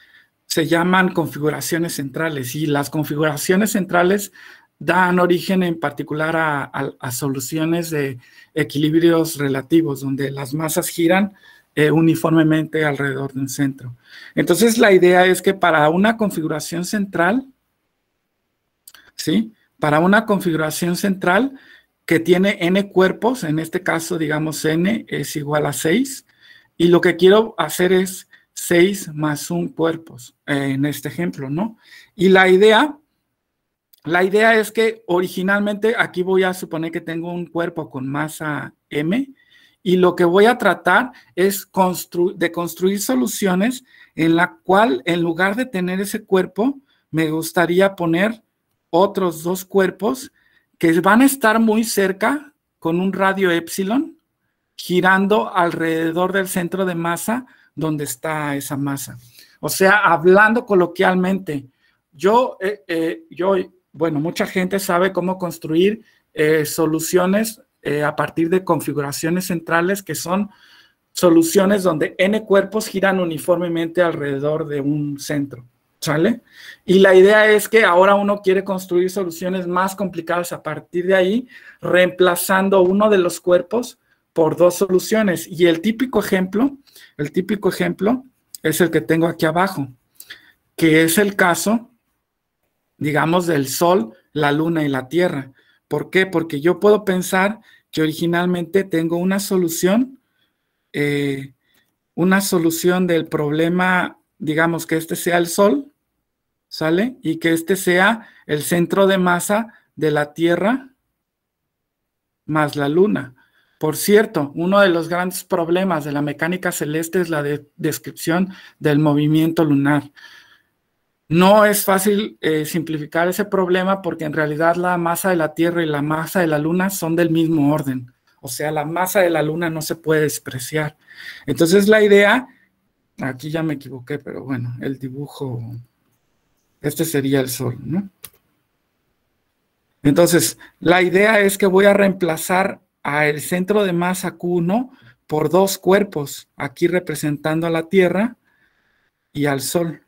se llaman configuraciones centrales y las configuraciones centrales dan origen en particular a, soluciones de equilibrios relativos, donde las masas giran eh, uniformemente alrededor de un centro. Entonces, la idea es que para una configuración central, ¿sí? Para una configuración central que tiene n cuerpos, en este caso digamos n es igual a 6, y lo que quiero hacer es 6 más 1 cuerpos eh, en este ejemplo, ¿no? Y la idea, la idea es que originalmente aquí voy a suponer que tengo un cuerpo con masa m, y lo que voy a tratar es construir de construir soluciones en la cual en lugar de tener ese cuerpo, me gustaría poner otros dos cuerpos que van a estar muy cerca con un radio epsilon girando alrededor del centro de masa donde está esa masa. O sea, hablando coloquialmente, yo, eh, eh, yo bueno, mucha gente sabe cómo construir eh, soluciones a partir de configuraciones centrales que son soluciones donde n cuerpos giran uniformemente alrededor de un centro. ¿sale? Y la idea es que ahora uno quiere construir soluciones más complicadas a partir de ahí, reemplazando uno de los cuerpos por dos soluciones. Y el típico ejemplo, el típico ejemplo es el que tengo aquí abajo, que es el caso, digamos, del Sol, la Luna y la Tierra. ¿Por qué? Porque yo puedo pensar que originalmente tengo una solución, eh, una solución del problema, digamos que este sea el Sol, ¿sale? Y que este sea el centro de masa de la Tierra más la Luna. Por cierto, uno de los grandes problemas de la mecánica celeste es la descripción del movimiento lunar. No es fácil eh, simplificar ese problema porque en realidad la masa de la Tierra y la masa de la Luna son del mismo orden. O sea, la masa de la Luna no se puede despreciar. Entonces la idea, aquí ya me equivoqué, pero bueno, el dibujo este sería el Sol, ¿no? Entonces, la idea es que voy a reemplazar a el centro de masa Q1 por dos cuerpos, aquí representando a la Tierra y al Sol,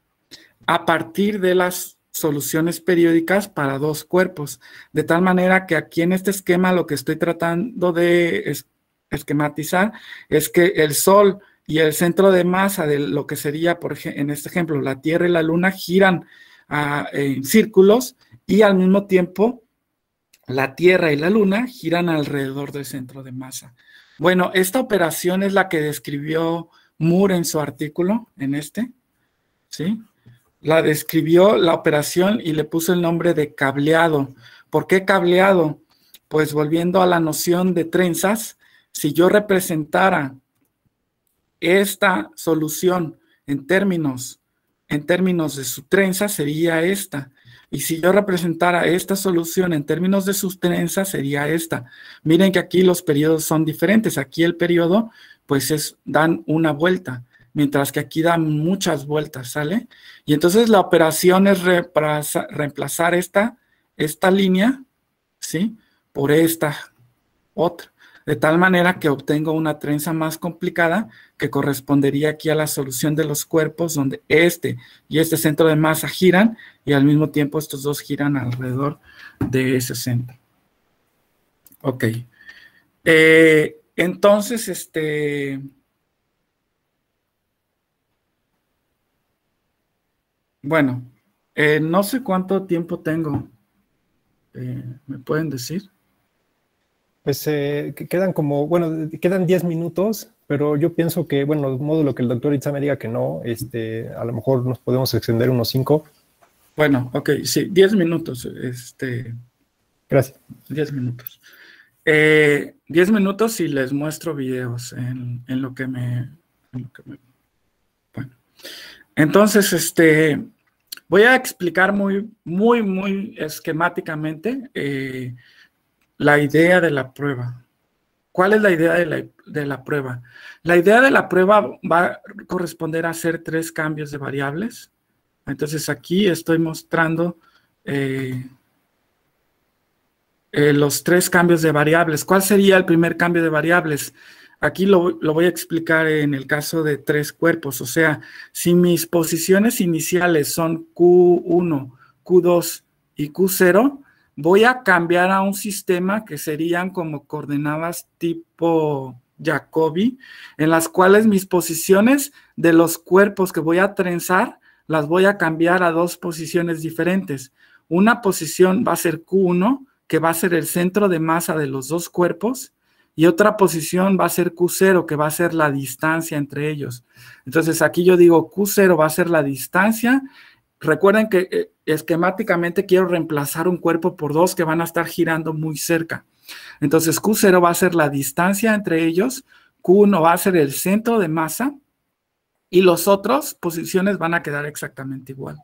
a partir de las soluciones periódicas para dos cuerpos, de tal manera que aquí en este esquema lo que estoy tratando de esquematizar es que el Sol y el centro de masa de lo que sería, por en este ejemplo, la Tierra y la Luna giran en eh, círculos y al mismo tiempo la Tierra y la Luna giran alrededor del centro de masa. Bueno, esta operación es la que describió Moore en su artículo, en este, ¿sí? La describió la operación y le puso el nombre de cableado. ¿Por qué cableado? Pues volviendo a la noción de trenzas, si yo representara esta solución en términos en términos de su trenza sería esta. Y si yo representara esta solución en términos de su trenza, sería esta. Miren que aquí los periodos son diferentes. Aquí el periodo pues es, dan una vuelta, mientras que aquí dan muchas vueltas, ¿sale? Y entonces la operación es reemplazar esta, esta línea, ¿sí? Por esta otra de tal manera que obtengo una trenza más complicada que correspondería aquí a la solución de los cuerpos donde este y este centro de masa giran y al mismo tiempo estos dos giran alrededor de ese centro. Ok. Eh, entonces, este... Bueno, eh, no sé cuánto tiempo tengo. Eh, ¿Me pueden decir? pues eh, quedan como, bueno, quedan 10 minutos, pero yo pienso que, bueno, de modo lo que el doctor Itza me diga que no, este, a lo mejor nos podemos extender unos 5. Bueno, ok, sí, 10 minutos. Este, Gracias. 10 minutos. 10 eh, minutos y les muestro videos en, en lo que me... bueno. Entonces, este, voy a explicar muy, muy, muy esquemáticamente. Eh, la idea de la prueba. ¿Cuál es la idea de la, de la, prueba? La idea de la prueba va a corresponder a hacer tres cambios de variables. Entonces aquí estoy mostrando eh, eh, los tres cambios de variables. ¿Cuál sería el primer cambio de variables? Aquí lo, lo voy a explicar en el caso de tres cuerpos. O sea, si mis posiciones iniciales son Q1, Q2 y Q0, voy a cambiar a un sistema que serían como coordenadas tipo Jacobi, en las cuales mis posiciones de los cuerpos que voy a trenzar las voy a cambiar a dos posiciones diferentes. Una posición va a ser Q1, que va a ser el centro de masa de los dos cuerpos, y otra posición va a ser Q0, que va a ser la distancia entre ellos. Entonces aquí yo digo Q0 va a ser la distancia. Recuerden que eh, esquemáticamente quiero reemplazar un cuerpo por dos que van a estar girando muy cerca. Entonces Q0 va a ser la distancia entre ellos, Q1 va a ser el centro de masa y los otros posiciones van a quedar exactamente igual.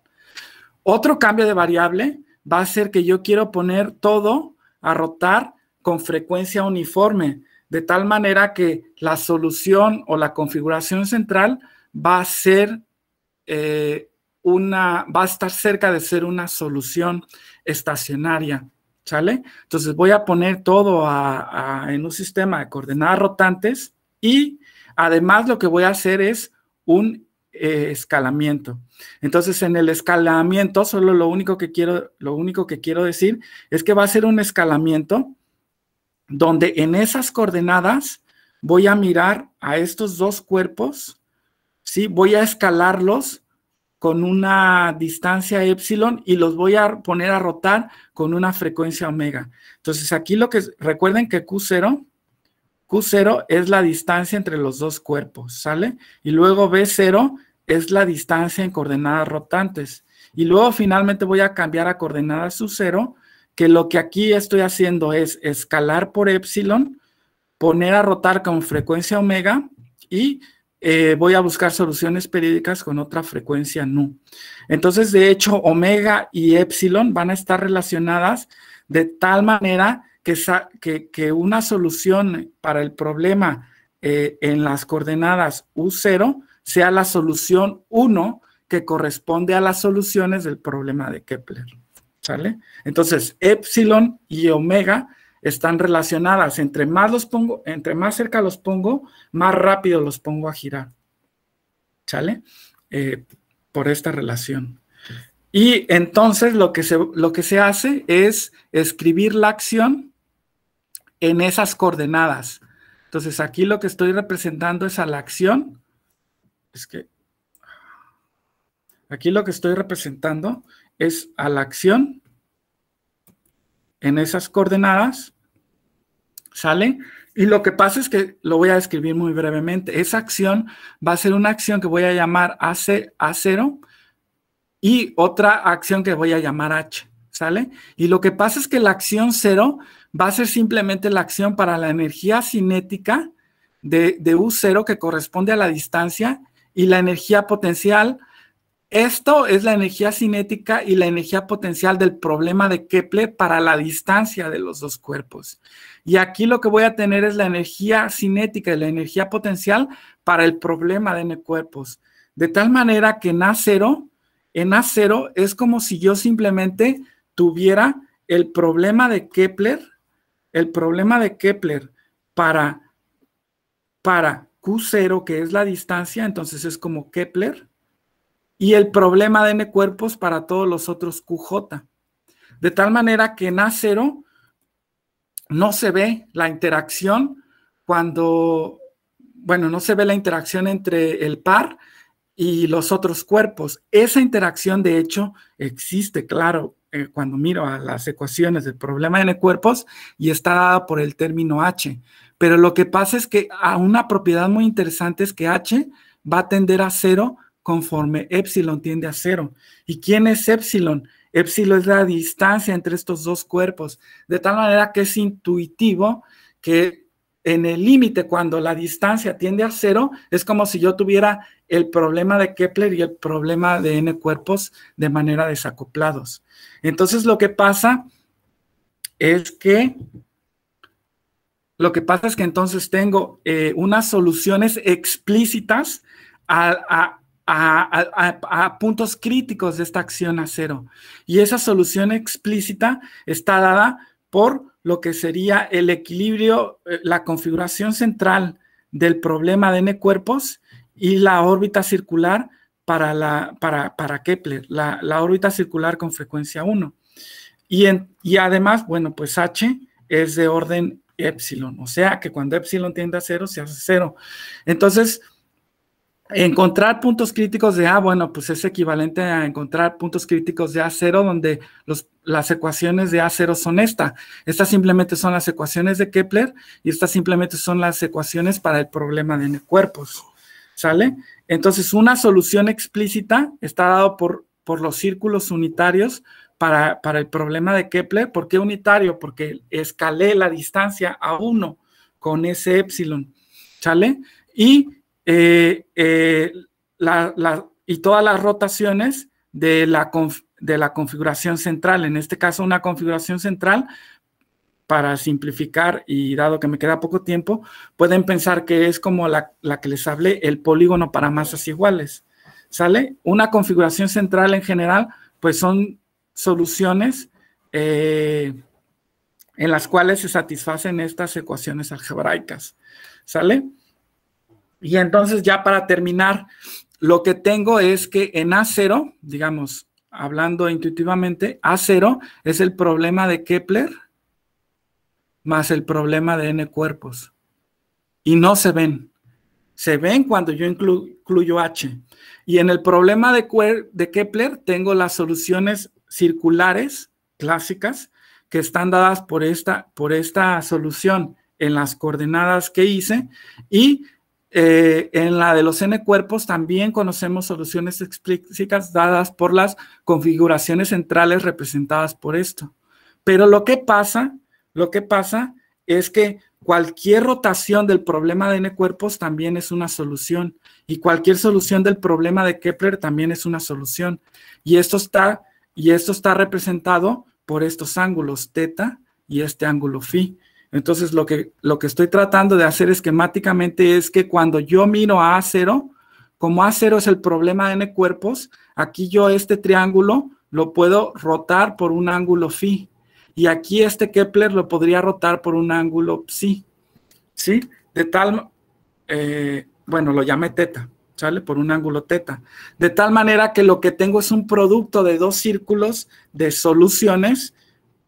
Otro cambio de variable va a ser que yo quiero poner todo a rotar con frecuencia uniforme, de tal manera que la solución o la configuración central va a ser eh, una, va a estar cerca de ser una solución estacionaria, ¿sale? Entonces voy a poner todo en un sistema de coordenadas rotantes y además lo que voy a hacer es un eh, escalamiento. Entonces en el escalamiento, solo lo único, que quiero, lo único que quiero decir es que va a ser un escalamiento donde en esas coordenadas voy a mirar a estos dos cuerpos, ¿sí? Voy a escalarlos con una distancia epsilon y los voy a poner a rotar con una frecuencia omega. Entonces aquí lo que, recuerden que Q0, Q0 es la distancia entre los dos cuerpos, ¿sale? Y luego B0 es la distancia en coordenadas rotantes. Y luego finalmente voy a cambiar a coordenadas u 0, que lo que aquí estoy haciendo es escalar por epsilon, poner a rotar con frecuencia omega y eh, voy a buscar soluciones periódicas con otra frecuencia nu. Entonces, de hecho, omega y epsilon van a estar relacionadas de tal manera que, que, una solución para el problema eh, en las coordenadas U0 sea la solución 1 que corresponde a las soluciones del problema de Kepler. ¿Sale? Entonces, epsilon y omega están relacionadas. Entre más los pongo, entre más cerca los pongo, más rápido los pongo a girar. ¿Sale? Eh, por esta relación. Y entonces lo que, se, lo que se hace es escribir la acción en esas coordenadas. Entonces aquí lo que estoy representando es a la acción. Es que aquí lo que estoy representando es a la acción en esas coordenadas, ¿sale? Y lo que pasa es que lo voy a describir muy brevemente. Esa acción va a ser una acción que voy a llamar A0 y otra acción que voy a llamar H, ¿sale? Y lo que pasa es que la acción 0 va a ser simplemente la acción para la energía cinética de, de U0 que corresponde a la distancia y la energía potencial esto es la energía cinética y la energía potencial del problema de Kepler para la distancia de los dos cuerpos. Y aquí lo que voy a tener es la energía cinética y la energía potencial para el problema de n cuerpos. De tal manera que en A0, en A0 es como si yo simplemente tuviera el problema de Kepler, el problema de Kepler para, para Q0, que es la distancia, entonces es como Kepler y el problema de n cuerpos para todos los otros QJ. De tal manera que en A0 no se ve la interacción cuando, bueno, no se ve la interacción entre el par y los otros cuerpos. Esa interacción, de hecho, existe, claro, eh, cuando miro a las ecuaciones del problema de n cuerpos y está dada por el término H. Pero lo que pasa es que a una propiedad muy interesante es que H va a tender a cero conforme epsilon tiende a cero. ¿Y quién es epsilon? Epsilon es la distancia entre estos dos cuerpos, de tal manera que es intuitivo que en el límite, cuando la distancia tiende a cero, es como si yo tuviera el problema de Kepler y el problema de n cuerpos de manera desacoplados. Entonces lo que pasa es que lo que pasa es que entonces tengo eh, unas soluciones explícitas a a, puntos críticos de esta acción a cero. Y esa solución explícita está dada por lo que sería el equilibrio, eh, la configuración central del problema de n cuerpos y la órbita circular para, la, para, para Kepler, la, órbita circular con frecuencia 1. Y, en, y además, bueno, pues h es de orden epsilon, o sea que cuando epsilon tiende a cero, se hace cero. Entonces, encontrar puntos críticos de A, ah, bueno, pues es equivalente a encontrar puntos críticos de A0, donde las ecuaciones de A0 son esta. Estas simplemente son las ecuaciones de Kepler y estas simplemente son las ecuaciones para el problema de cuerpos. ¿Sale? Entonces, una solución explícita está dado por, por los círculos unitarios para, para el problema de Kepler. ¿Por qué unitario? Porque escalé la distancia a 1 con ese epsilon. ¿Sale? Y eh, eh, y todas las rotaciones de la, de la configuración central. En este caso, una configuración central, para simplificar y dado que me queda poco tiempo, pueden pensar que es como la, que les hablé, el polígono para masas iguales. ¿Sale? Una configuración central en general, pues son soluciones eh, en las cuales se satisfacen estas ecuaciones algebraicas. ¿Sale? Y entonces ya para terminar, lo que tengo es que en A0, digamos, hablando intuitivamente, A0 es el problema de Kepler más el problema de n cuerpos. Y no se ven. Se ven cuando yo incluyo H. Y en el problema de, de, Kepler tengo las soluciones circulares clásicas que están dadas por esta, por esta solución en las coordenadas que hice. Y eh, en la de los n cuerpos también conocemos soluciones explícitas dadas por las configuraciones centrales representadas por esto. Pero lo que pasa, lo que pasa es que cualquier rotación del problema de n cuerpos también es una solución y cualquier solución del problema de Kepler también es una solución. Y esto está, y esto está representado por estos ángulos θ y este ángulo phi. Entonces, lo que, lo que estoy tratando de hacer esquemáticamente es que cuando yo miro a A0, como A0 es el problema de n cuerpos, aquí yo este triángulo lo puedo rotar por un ángulo phi. Y aquí este Kepler lo podría rotar por un ángulo psi. ¿Sí? De tal, eh, bueno, lo llamé teta, ¿sale? Por un ángulo teta. De tal manera que lo que tengo es un producto de dos círculos de soluciones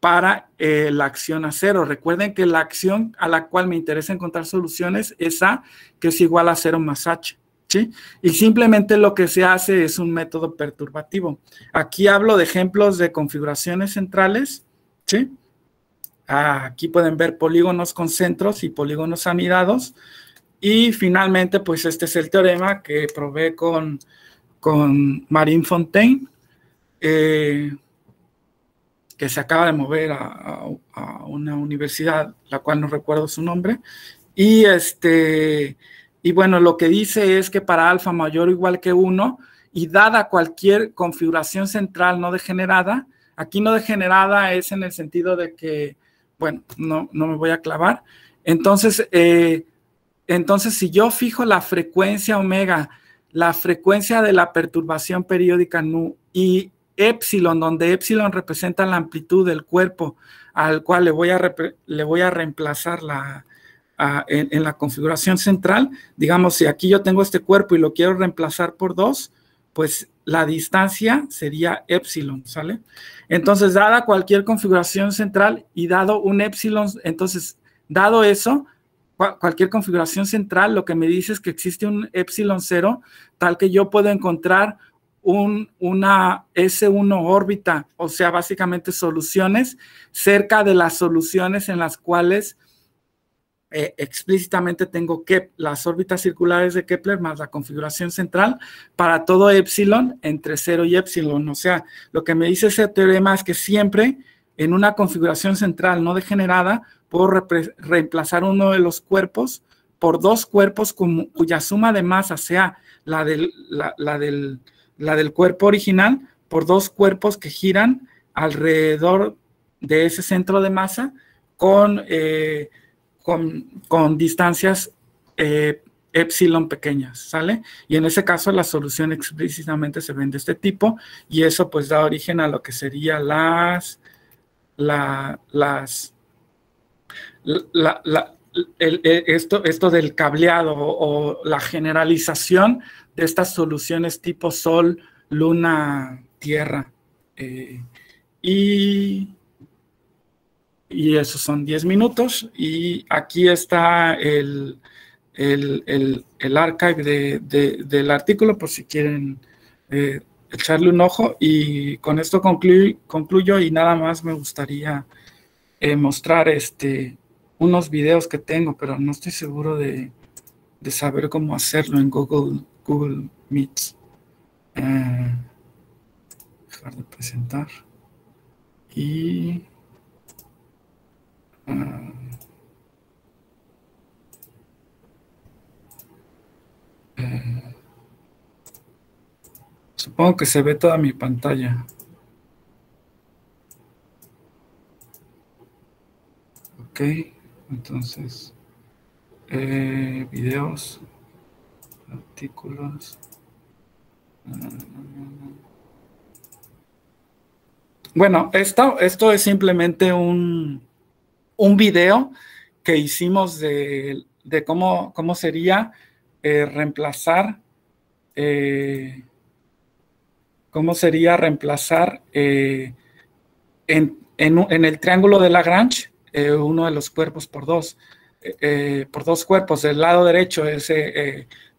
para eh, la acción a cero. Recuerden que la acción a la cual me interesa encontrar soluciones es A, que es igual a cero más H. ¿sí? Y simplemente lo que se hace es un método perturbativo. Aquí hablo de ejemplos de configuraciones centrales. ¿sí? aquí pueden ver polígonos con centros y polígonos anidados. Y finalmente, pues este es el teorema que probé con, con Marine Fontaine. Eh, que se acaba de mover a, una universidad, la cual no recuerdo su nombre, y este, y bueno, lo que dice es que para alfa mayor o igual que 1, y dada cualquier configuración central no degenerada, aquí no degenerada es en el sentido de que, bueno, no, me voy a clavar, entonces, eh, entonces si yo fijo la frecuencia omega, la frecuencia de la perturbación periódica nu y epsilon, donde epsilon representa la amplitud del cuerpo al cual le voy a, reemplazar la, en, la configuración central. Digamos, si aquí yo tengo este cuerpo y lo quiero reemplazar por 2, pues la distancia sería epsilon, ¿sale? Entonces, dada cualquier configuración central y dado un epsilon, entonces, dado eso, cualquier configuración central, lo que me dice es que existe un epsilon cero, tal que yo puedo encontrar una S1 órbita, o sea, básicamente soluciones cerca de las soluciones en las cuales eh, explícitamente tengo que las órbitas circulares de Kepler más la configuración central para todo epsilon entre 0 y epsilon. O sea, lo que me dice ese teorema es que siempre en una configuración central no degenerada puedo reemplazar uno de los cuerpos por dos cuerpos cuya suma de masa sea la del, la del la del cuerpo original, por dos cuerpos que giran alrededor de ese centro de masa con, eh, con, distancias eh, epsilon pequeñas, ¿sale? Y en ese caso la solución explícitamente se vende de este tipo y eso pues da origen a lo que sería las, las, la, esto, esto del cableado o, la generalización de estas soluciones tipo Sol, Luna, Tierra. Eh, y, y esos son 10 minutos. Y aquí está el, el, archive del artículo por si quieren eh, echarle un ojo. Y con esto concluyo y nada más me gustaría eh, mostrar este unos videos que tengo, pero no estoy seguro de, saber cómo hacerlo en Google, Google Meets. Eh, dejar de presentar. Y... Ah, eh, supongo que se ve toda mi pantalla. ok entonces, eh, videos, artículos. Bueno, esto, esto es simplemente un, un video que hicimos de, cómo, cómo, sería eh, reemplazar, eh, cómo sería reemplazar en, en, el triángulo de Lagrange eh, uno de los cuerpos por dos, eh, eh, por dos cuerpos. El lado derecho es,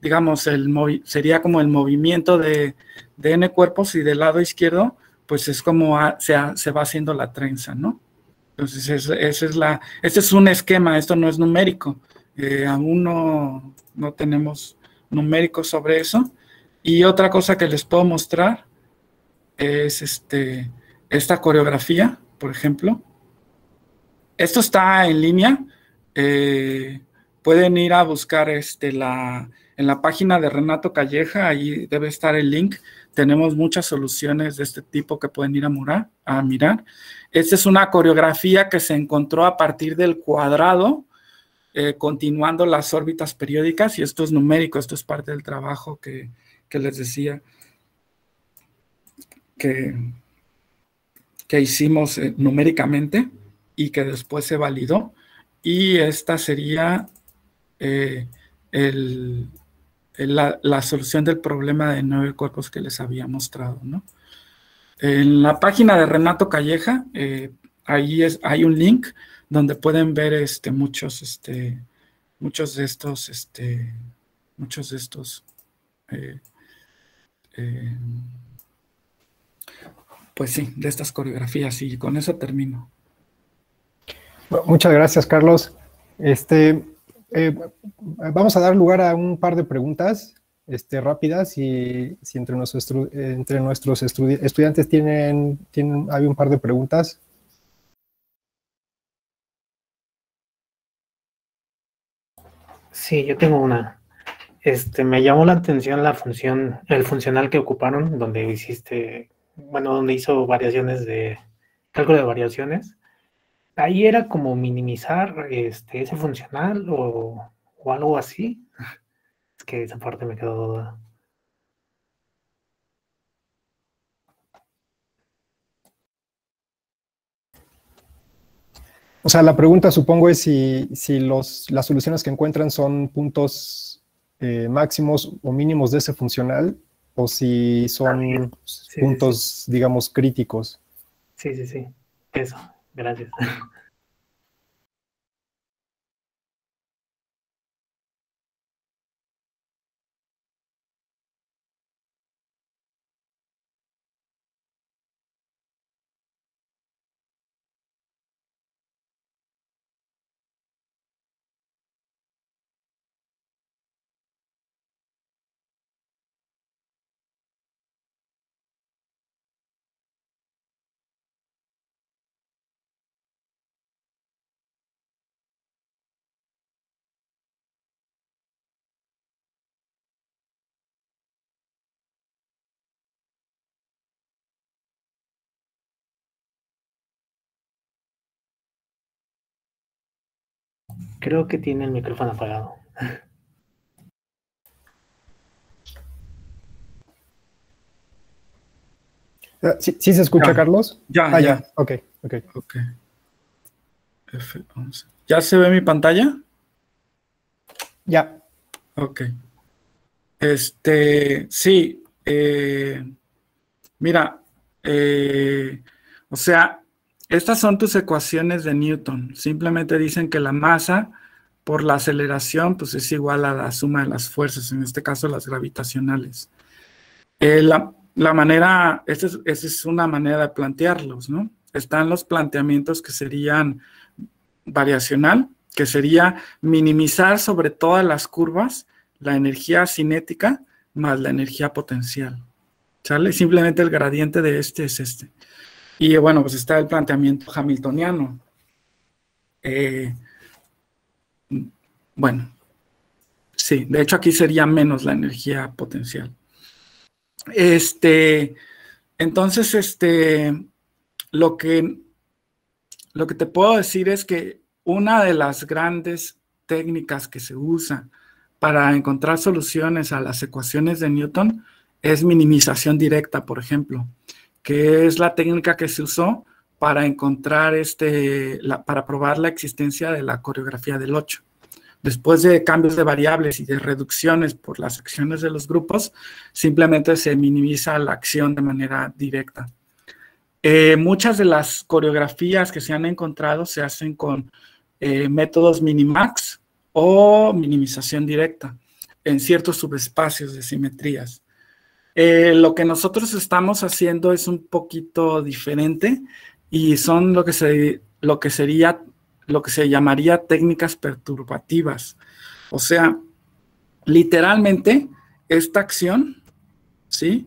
digamos, el sería como el movimiento de, n cuerpos y del lado izquierdo, pues es como se, va haciendo la trenza, ¿no? Entonces, es, es la, este es un esquema, esto no es numérico. aún no, tenemos numérico sobre eso. Y otra cosa que les puedo mostrar es este, esta coreografía, por ejemplo. Esto está en línea. Eh, pueden ir a buscar este, la, en la página de Renato Calleja, ahí debe estar el link. Tenemos muchas soluciones de este tipo que pueden ir a, a mirar. Esta es una coreografía que se encontró a partir del cuadrado, eh, continuando las órbitas periódicas, y esto es numérico, esto es parte del trabajo que, les decía que, hicimos eh, numéricamente y que después se validó. Y esta sería eh, la, solución del problema de nueve cuerpos que les había mostrado. ¿no? En la página de Renato Calleja, eh, ahí es, hay un link donde pueden ver este, muchos, este, muchos de estos, este, muchos de estos, eh, pues sí, de estas coreografías. Y con eso termino. Muchas gracias, Carlos. Este, eh, vamos a dar lugar a un par de preguntas este, rápidas y si entre, entre nuestros estudiantes tienen, tienen, hay un par de preguntas. Sí, yo tengo una. Este, me llamó la atención la función, el funcional que ocuparon, donde hiciste, bueno, donde hizo variaciones de, cálculo de variaciones ahí era como minimizar este, ese funcional o, algo así. Es que esa parte me quedó duda. O sea, la pregunta supongo es si, los, las soluciones que encuentran son puntos eh, máximos o mínimos de ese funcional o si son puntos, digamos, críticos. Sí, sí, sí, eso. Gracias. Creo que tiene el micrófono apagado. Ah, ¿Sí, se escucha, Carlos? Ah, ya, ya. Ok, ok. F11. ¿Ya se ve mi pantalla? Ya. Ok. Este, sí. Eh, mira, eh, o sea, estas son tus ecuaciones de Newton. Simplemente dicen que la masa por la aceleración pues es igual a la suma de las fuerzas, en este caso las gravitacionales. Eh, la, manera, esta es, una manera de plantearlos, ¿no? Están los planteamientos que serían variacional, que sería minimizar sobre todas las curvas la energía cinética más la energía potencial. Simplemente el gradiente de este es este. Y bueno, pues está el planteamiento hamiltoniano. Eh, bueno, sí, de hecho aquí sería menos la energía potencial. Este, entonces, este, lo que, lo que te puedo decir es que una de las grandes técnicas que se usa para encontrar soluciones a las ecuaciones de Newton es minimización directa, por ejemplo que es la técnica que se usó para encontrar este, para probar la existencia de la coreografía del 8. Después de cambios de variables y de reducciones por las acciones de los grupos, simplemente se minimiza la acción de manera directa. Eh, muchas de las coreografías que se han encontrado se hacen con eh, métodos minimax o minimización directa en ciertos subespacios de simetrías. Eh, lo que nosotros estamos haciendo es un poquito diferente y son lo que, se, lo que sería lo que se llamaría técnicas perturbativas. O sea, literalmente esta acción, ¿sí?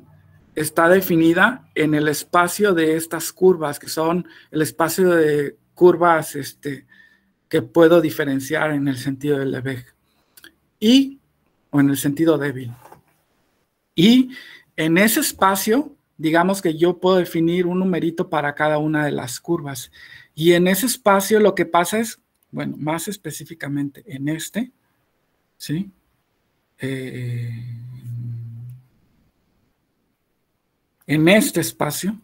Está definida en el espacio de estas curvas, que son el espacio de curvas este, que puedo diferenciar en el sentido del Lebesgue y o en el sentido débil. Y en ese espacio, digamos que yo puedo definir un numerito para cada una de las curvas. Y en ese espacio lo que pasa es, bueno, más específicamente en este, ¿sí? Eh, en este espacio,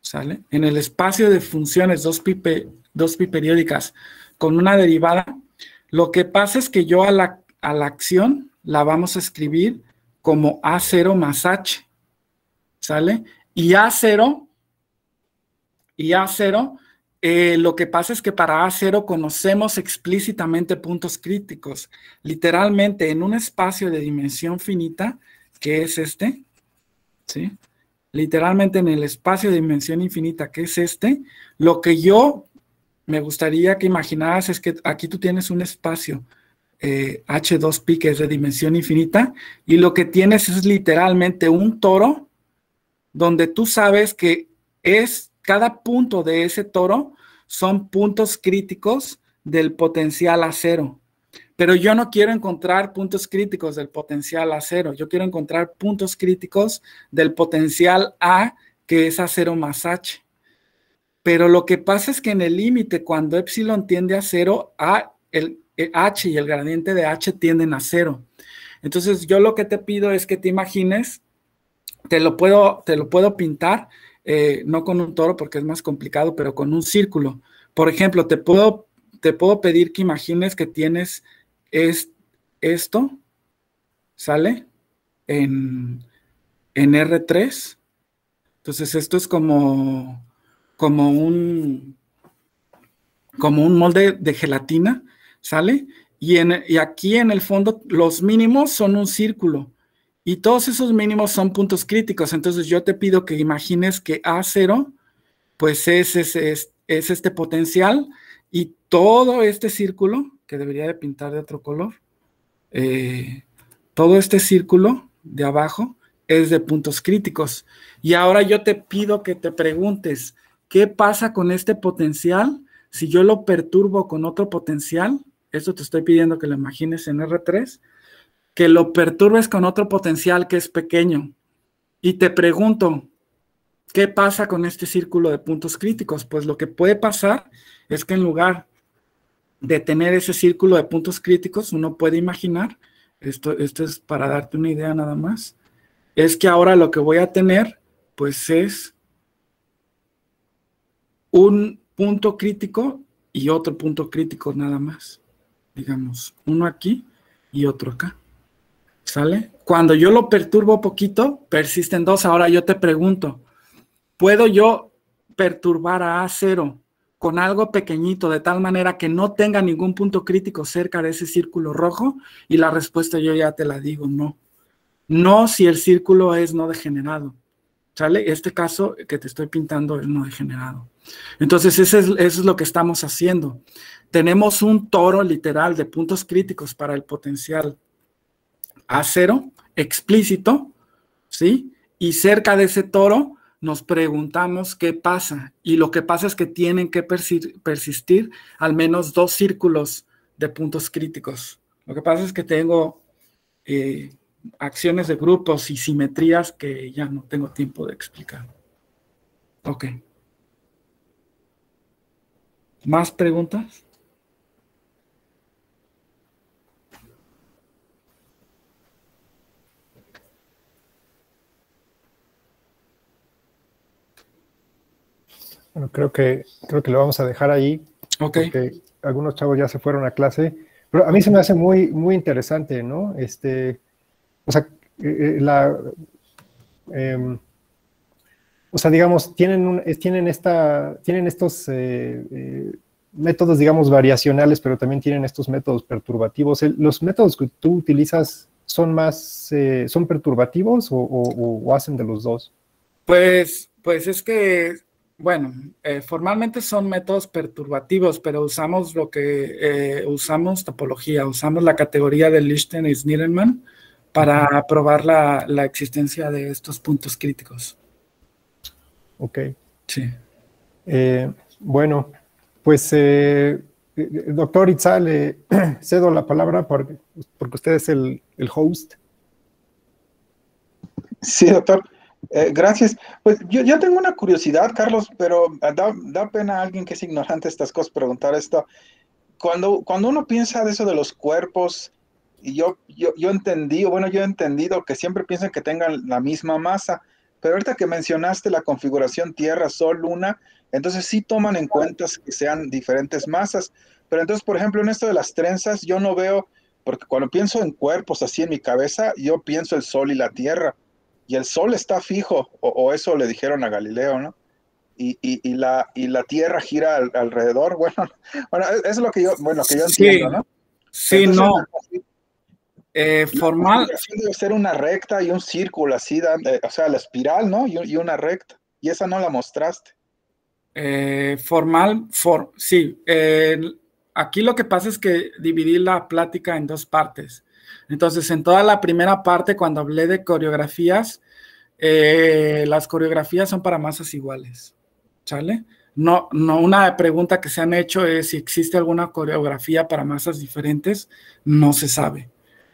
¿sale? En el espacio de funciones 2pi, pi periódicas con una derivada, lo que pasa es que yo a la, a la acción la vamos a escribir como A0 más H, ¿sale? Y A0, y A0, eh, lo que pasa es que para A0 conocemos explícitamente puntos críticos. Literalmente en un espacio de dimensión finita, que es este, ¿sí? Literalmente en el espacio de dimensión infinita, que es este, lo que yo me gustaría que imaginaras es que aquí tú tienes un espacio H2P, eh, que es de dimensión infinita, y lo que tienes es literalmente un toro donde tú sabes que es cada punto de ese toro son puntos críticos del potencial a cero. Pero yo no quiero encontrar puntos críticos del potencial a cero. Yo quiero encontrar puntos críticos del potencial A, que es a cero más H. Pero lo que pasa es que en el límite, cuando epsilon tiende a cero, A, el, eh, H y el gradiente de H tienden a cero. Entonces yo lo que te pido es que te imagines, te lo puedo, te lo puedo pintar, eh, no con un toro porque es más complicado, pero con un círculo. Por ejemplo, te puedo, te puedo pedir que imagines que tienes es, esto, ¿sale? En, en R3. Entonces esto es como, como un, como un molde de gelatina ¿sale? Y, en, aquí en el fondo los mínimos son un círculo y todos esos mínimos son puntos críticos. Entonces yo te pido que imagines que A0 pues es, es, este potencial y todo este círculo, que debería de pintar de otro color, eh, todo este círculo de abajo es de puntos críticos. Y ahora yo te pido que te preguntes, ¿qué pasa con este potencial si yo lo perturbo con otro potencial? esto te estoy pidiendo que lo imagines en R3, que lo perturbes con otro potencial que es pequeño. Y te pregunto, ¿qué pasa con este círculo de puntos críticos? Pues lo que puede pasar es que en lugar de tener ese círculo de puntos críticos, uno puede imaginar, esto, esto es para darte una idea nada más, es que ahora lo que voy a tener, pues es un punto crítico y otro punto crítico nada más digamos, uno aquí y otro acá. ¿Sale? Cuando yo lo perturbo poquito, persisten dos. Ahora yo te pregunto, ¿puedo yo perturbar a A0 con algo pequeñito de tal manera que no tenga ningún punto crítico cerca de ese círculo rojo? Y la respuesta yo ya te la digo, no. No si el círculo es no degenerado. ¿Sale? Este caso que te estoy pintando es no degenerado. Entonces, eso es, eso es lo que estamos haciendo tenemos un toro literal de puntos críticos para el potencial A0, explícito, ¿sí? Y cerca de ese toro nos preguntamos qué pasa. Y lo que pasa es que tienen que persistir al menos dos círculos de puntos críticos. Lo que pasa es que tengo eh, acciones de grupos y simetrías que ya no tengo tiempo de explicar. Ok. ¿Más preguntas? Bueno, creo que, creo que lo vamos a dejar ahí. Ok. Porque algunos chavos ya se fueron a clase. Pero a mí se me hace muy, muy interesante, ¿no? Este, o sea, eh, eh, la, em, o sea, digamos, tienen, tienen, esta, tienen estos eh, métodos, digamos, variacionales, pero también tienen estos métodos perturbativos. ¿Los métodos que tú utilizas son más, son perturbativos o, o, hacen de los dos? Pues, pues es que bueno, eh, formalmente son métodos perturbativos, pero usamos lo que eh, usamos topología, usamos la categoría de Lichten y para probar la, existencia de estos puntos críticos. Ok. Sí. Eh, bueno, pues doctor Itzal, le cedo la palabra porque, porque usted es el, el host. Sí, doctor. Eh, gracias. Pues yo, tengo una curiosidad, Carlos, pero ah, da, da, pena a alguien que es ignorante estas cosas preguntar esto. Cuando, cuando uno piensa de eso de los cuerpos, yo, yo, yo entendí, bueno, yo he entendido que siempre piensan que tengan la misma masa, pero ahorita que mencionaste la configuración Tierra, Sol, Luna, entonces sí toman en cuenta que sean diferentes masas. Pero entonces, por ejemplo, en esto de las trenzas, yo no veo, porque cuando pienso en cuerpos así en mi cabeza, yo pienso el Sol y la Tierra y el sol está fijo, o, eso le dijeron a Galileo, ¿no? Y, la, y la Tierra gira alrededor, bueno, bueno, es, lo que yo, entiendo, ¿no? Sí, no. Eh, formal. Debe ser una recta y un círculo así, eh, o sea, la espiral, ¿no? Y, una recta. Y esa no la mostraste. Eh, formal, for, sí. aquí lo que pasa es que dividí la plática en dos partes. Entonces, en toda la primera parte, cuando hablé de coreografías, eh, las coreografías son para masas iguales, ¿sale? No, una pregunta que se han hecho es si existe alguna coreografía para masas diferentes, no se sabe.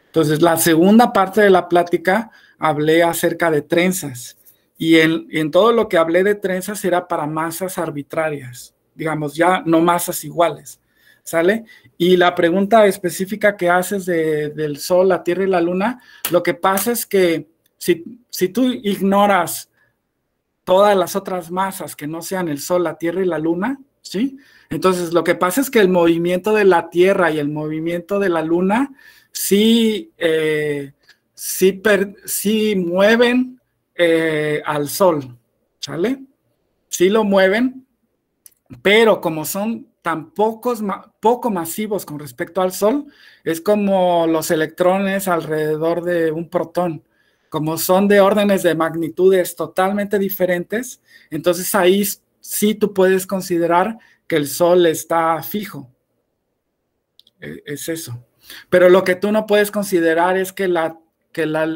Entonces, la segunda parte de la plática hablé acerca de trenzas y en todo lo que hablé de trenzas era para masas arbitrarias, digamos, ya no masas iguales. ¿sale? Y la pregunta específica que haces del Sol, la Tierra y la Luna, lo que pasa es que si, tú ignoras todas las otras masas que no sean el Sol, la Tierra y la Luna, ¿sí? Entonces, lo que pasa es que el movimiento de la Tierra y el movimiento de la Luna sí, eh, sí, mueven eh, al Sol, ¿sale? Sí lo mueven, pero como son tan pocos, poco masivos con respecto al Sol, es como los electrones alrededor de un protón. Como son de órdenes de magnitudes totalmente diferentes, entonces ahí sí tú puedes considerar que el Sol está fijo. E, es eso. Pero lo que tú no puedes considerar es que la, que la,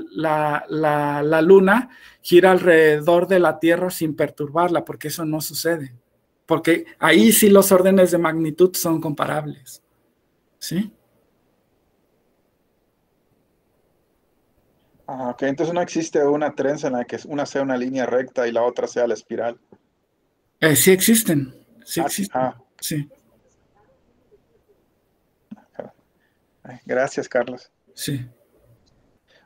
la Luna gira alrededor de la Tierra sin perturbarla, porque eso no sucede porque ahí sí los órdenes de magnitud son comparables. ¿Sí? Ah, ok, entonces no existe una trenza en la que una sea una línea recta y la otra sea la espiral. Eh, sí existen, sí ah, existen. Ah. Sí. Gracias, Carlos. Sí.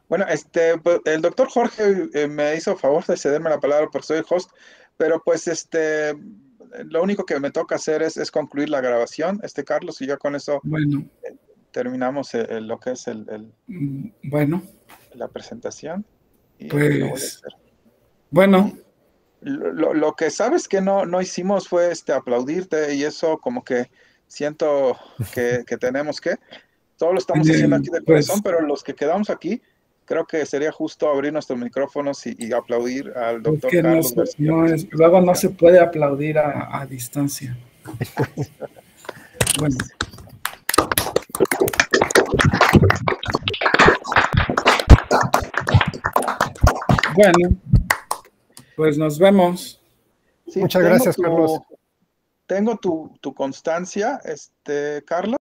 Bueno, este, pues, el doctor Jorge eh, me hizo favor de cederme la palabra por soy host, pero pues este, lo único que me toca hacer es, concluir la grabación, este Carlos, y ya con eso bueno. terminamos eh, eh, lo que es el, mm, bueno la presentación. pues, bueno. Lo, que sabes que no, no hicimos fue este aplaudirte y eso como que siento que, tenemos que, Todo lo estamos haciendo aquí de pues corazón, pero los que quedamos aquí, creo que sería justo abrir nuestros micrófonos y, aplaudir al doctor Carlos. luego no se puede aplaudir a, distancia. bueno. Bueno, pues nos vemos. Muchas gracias, Carlos. Tengo tu, tu constancia, este, Carlos.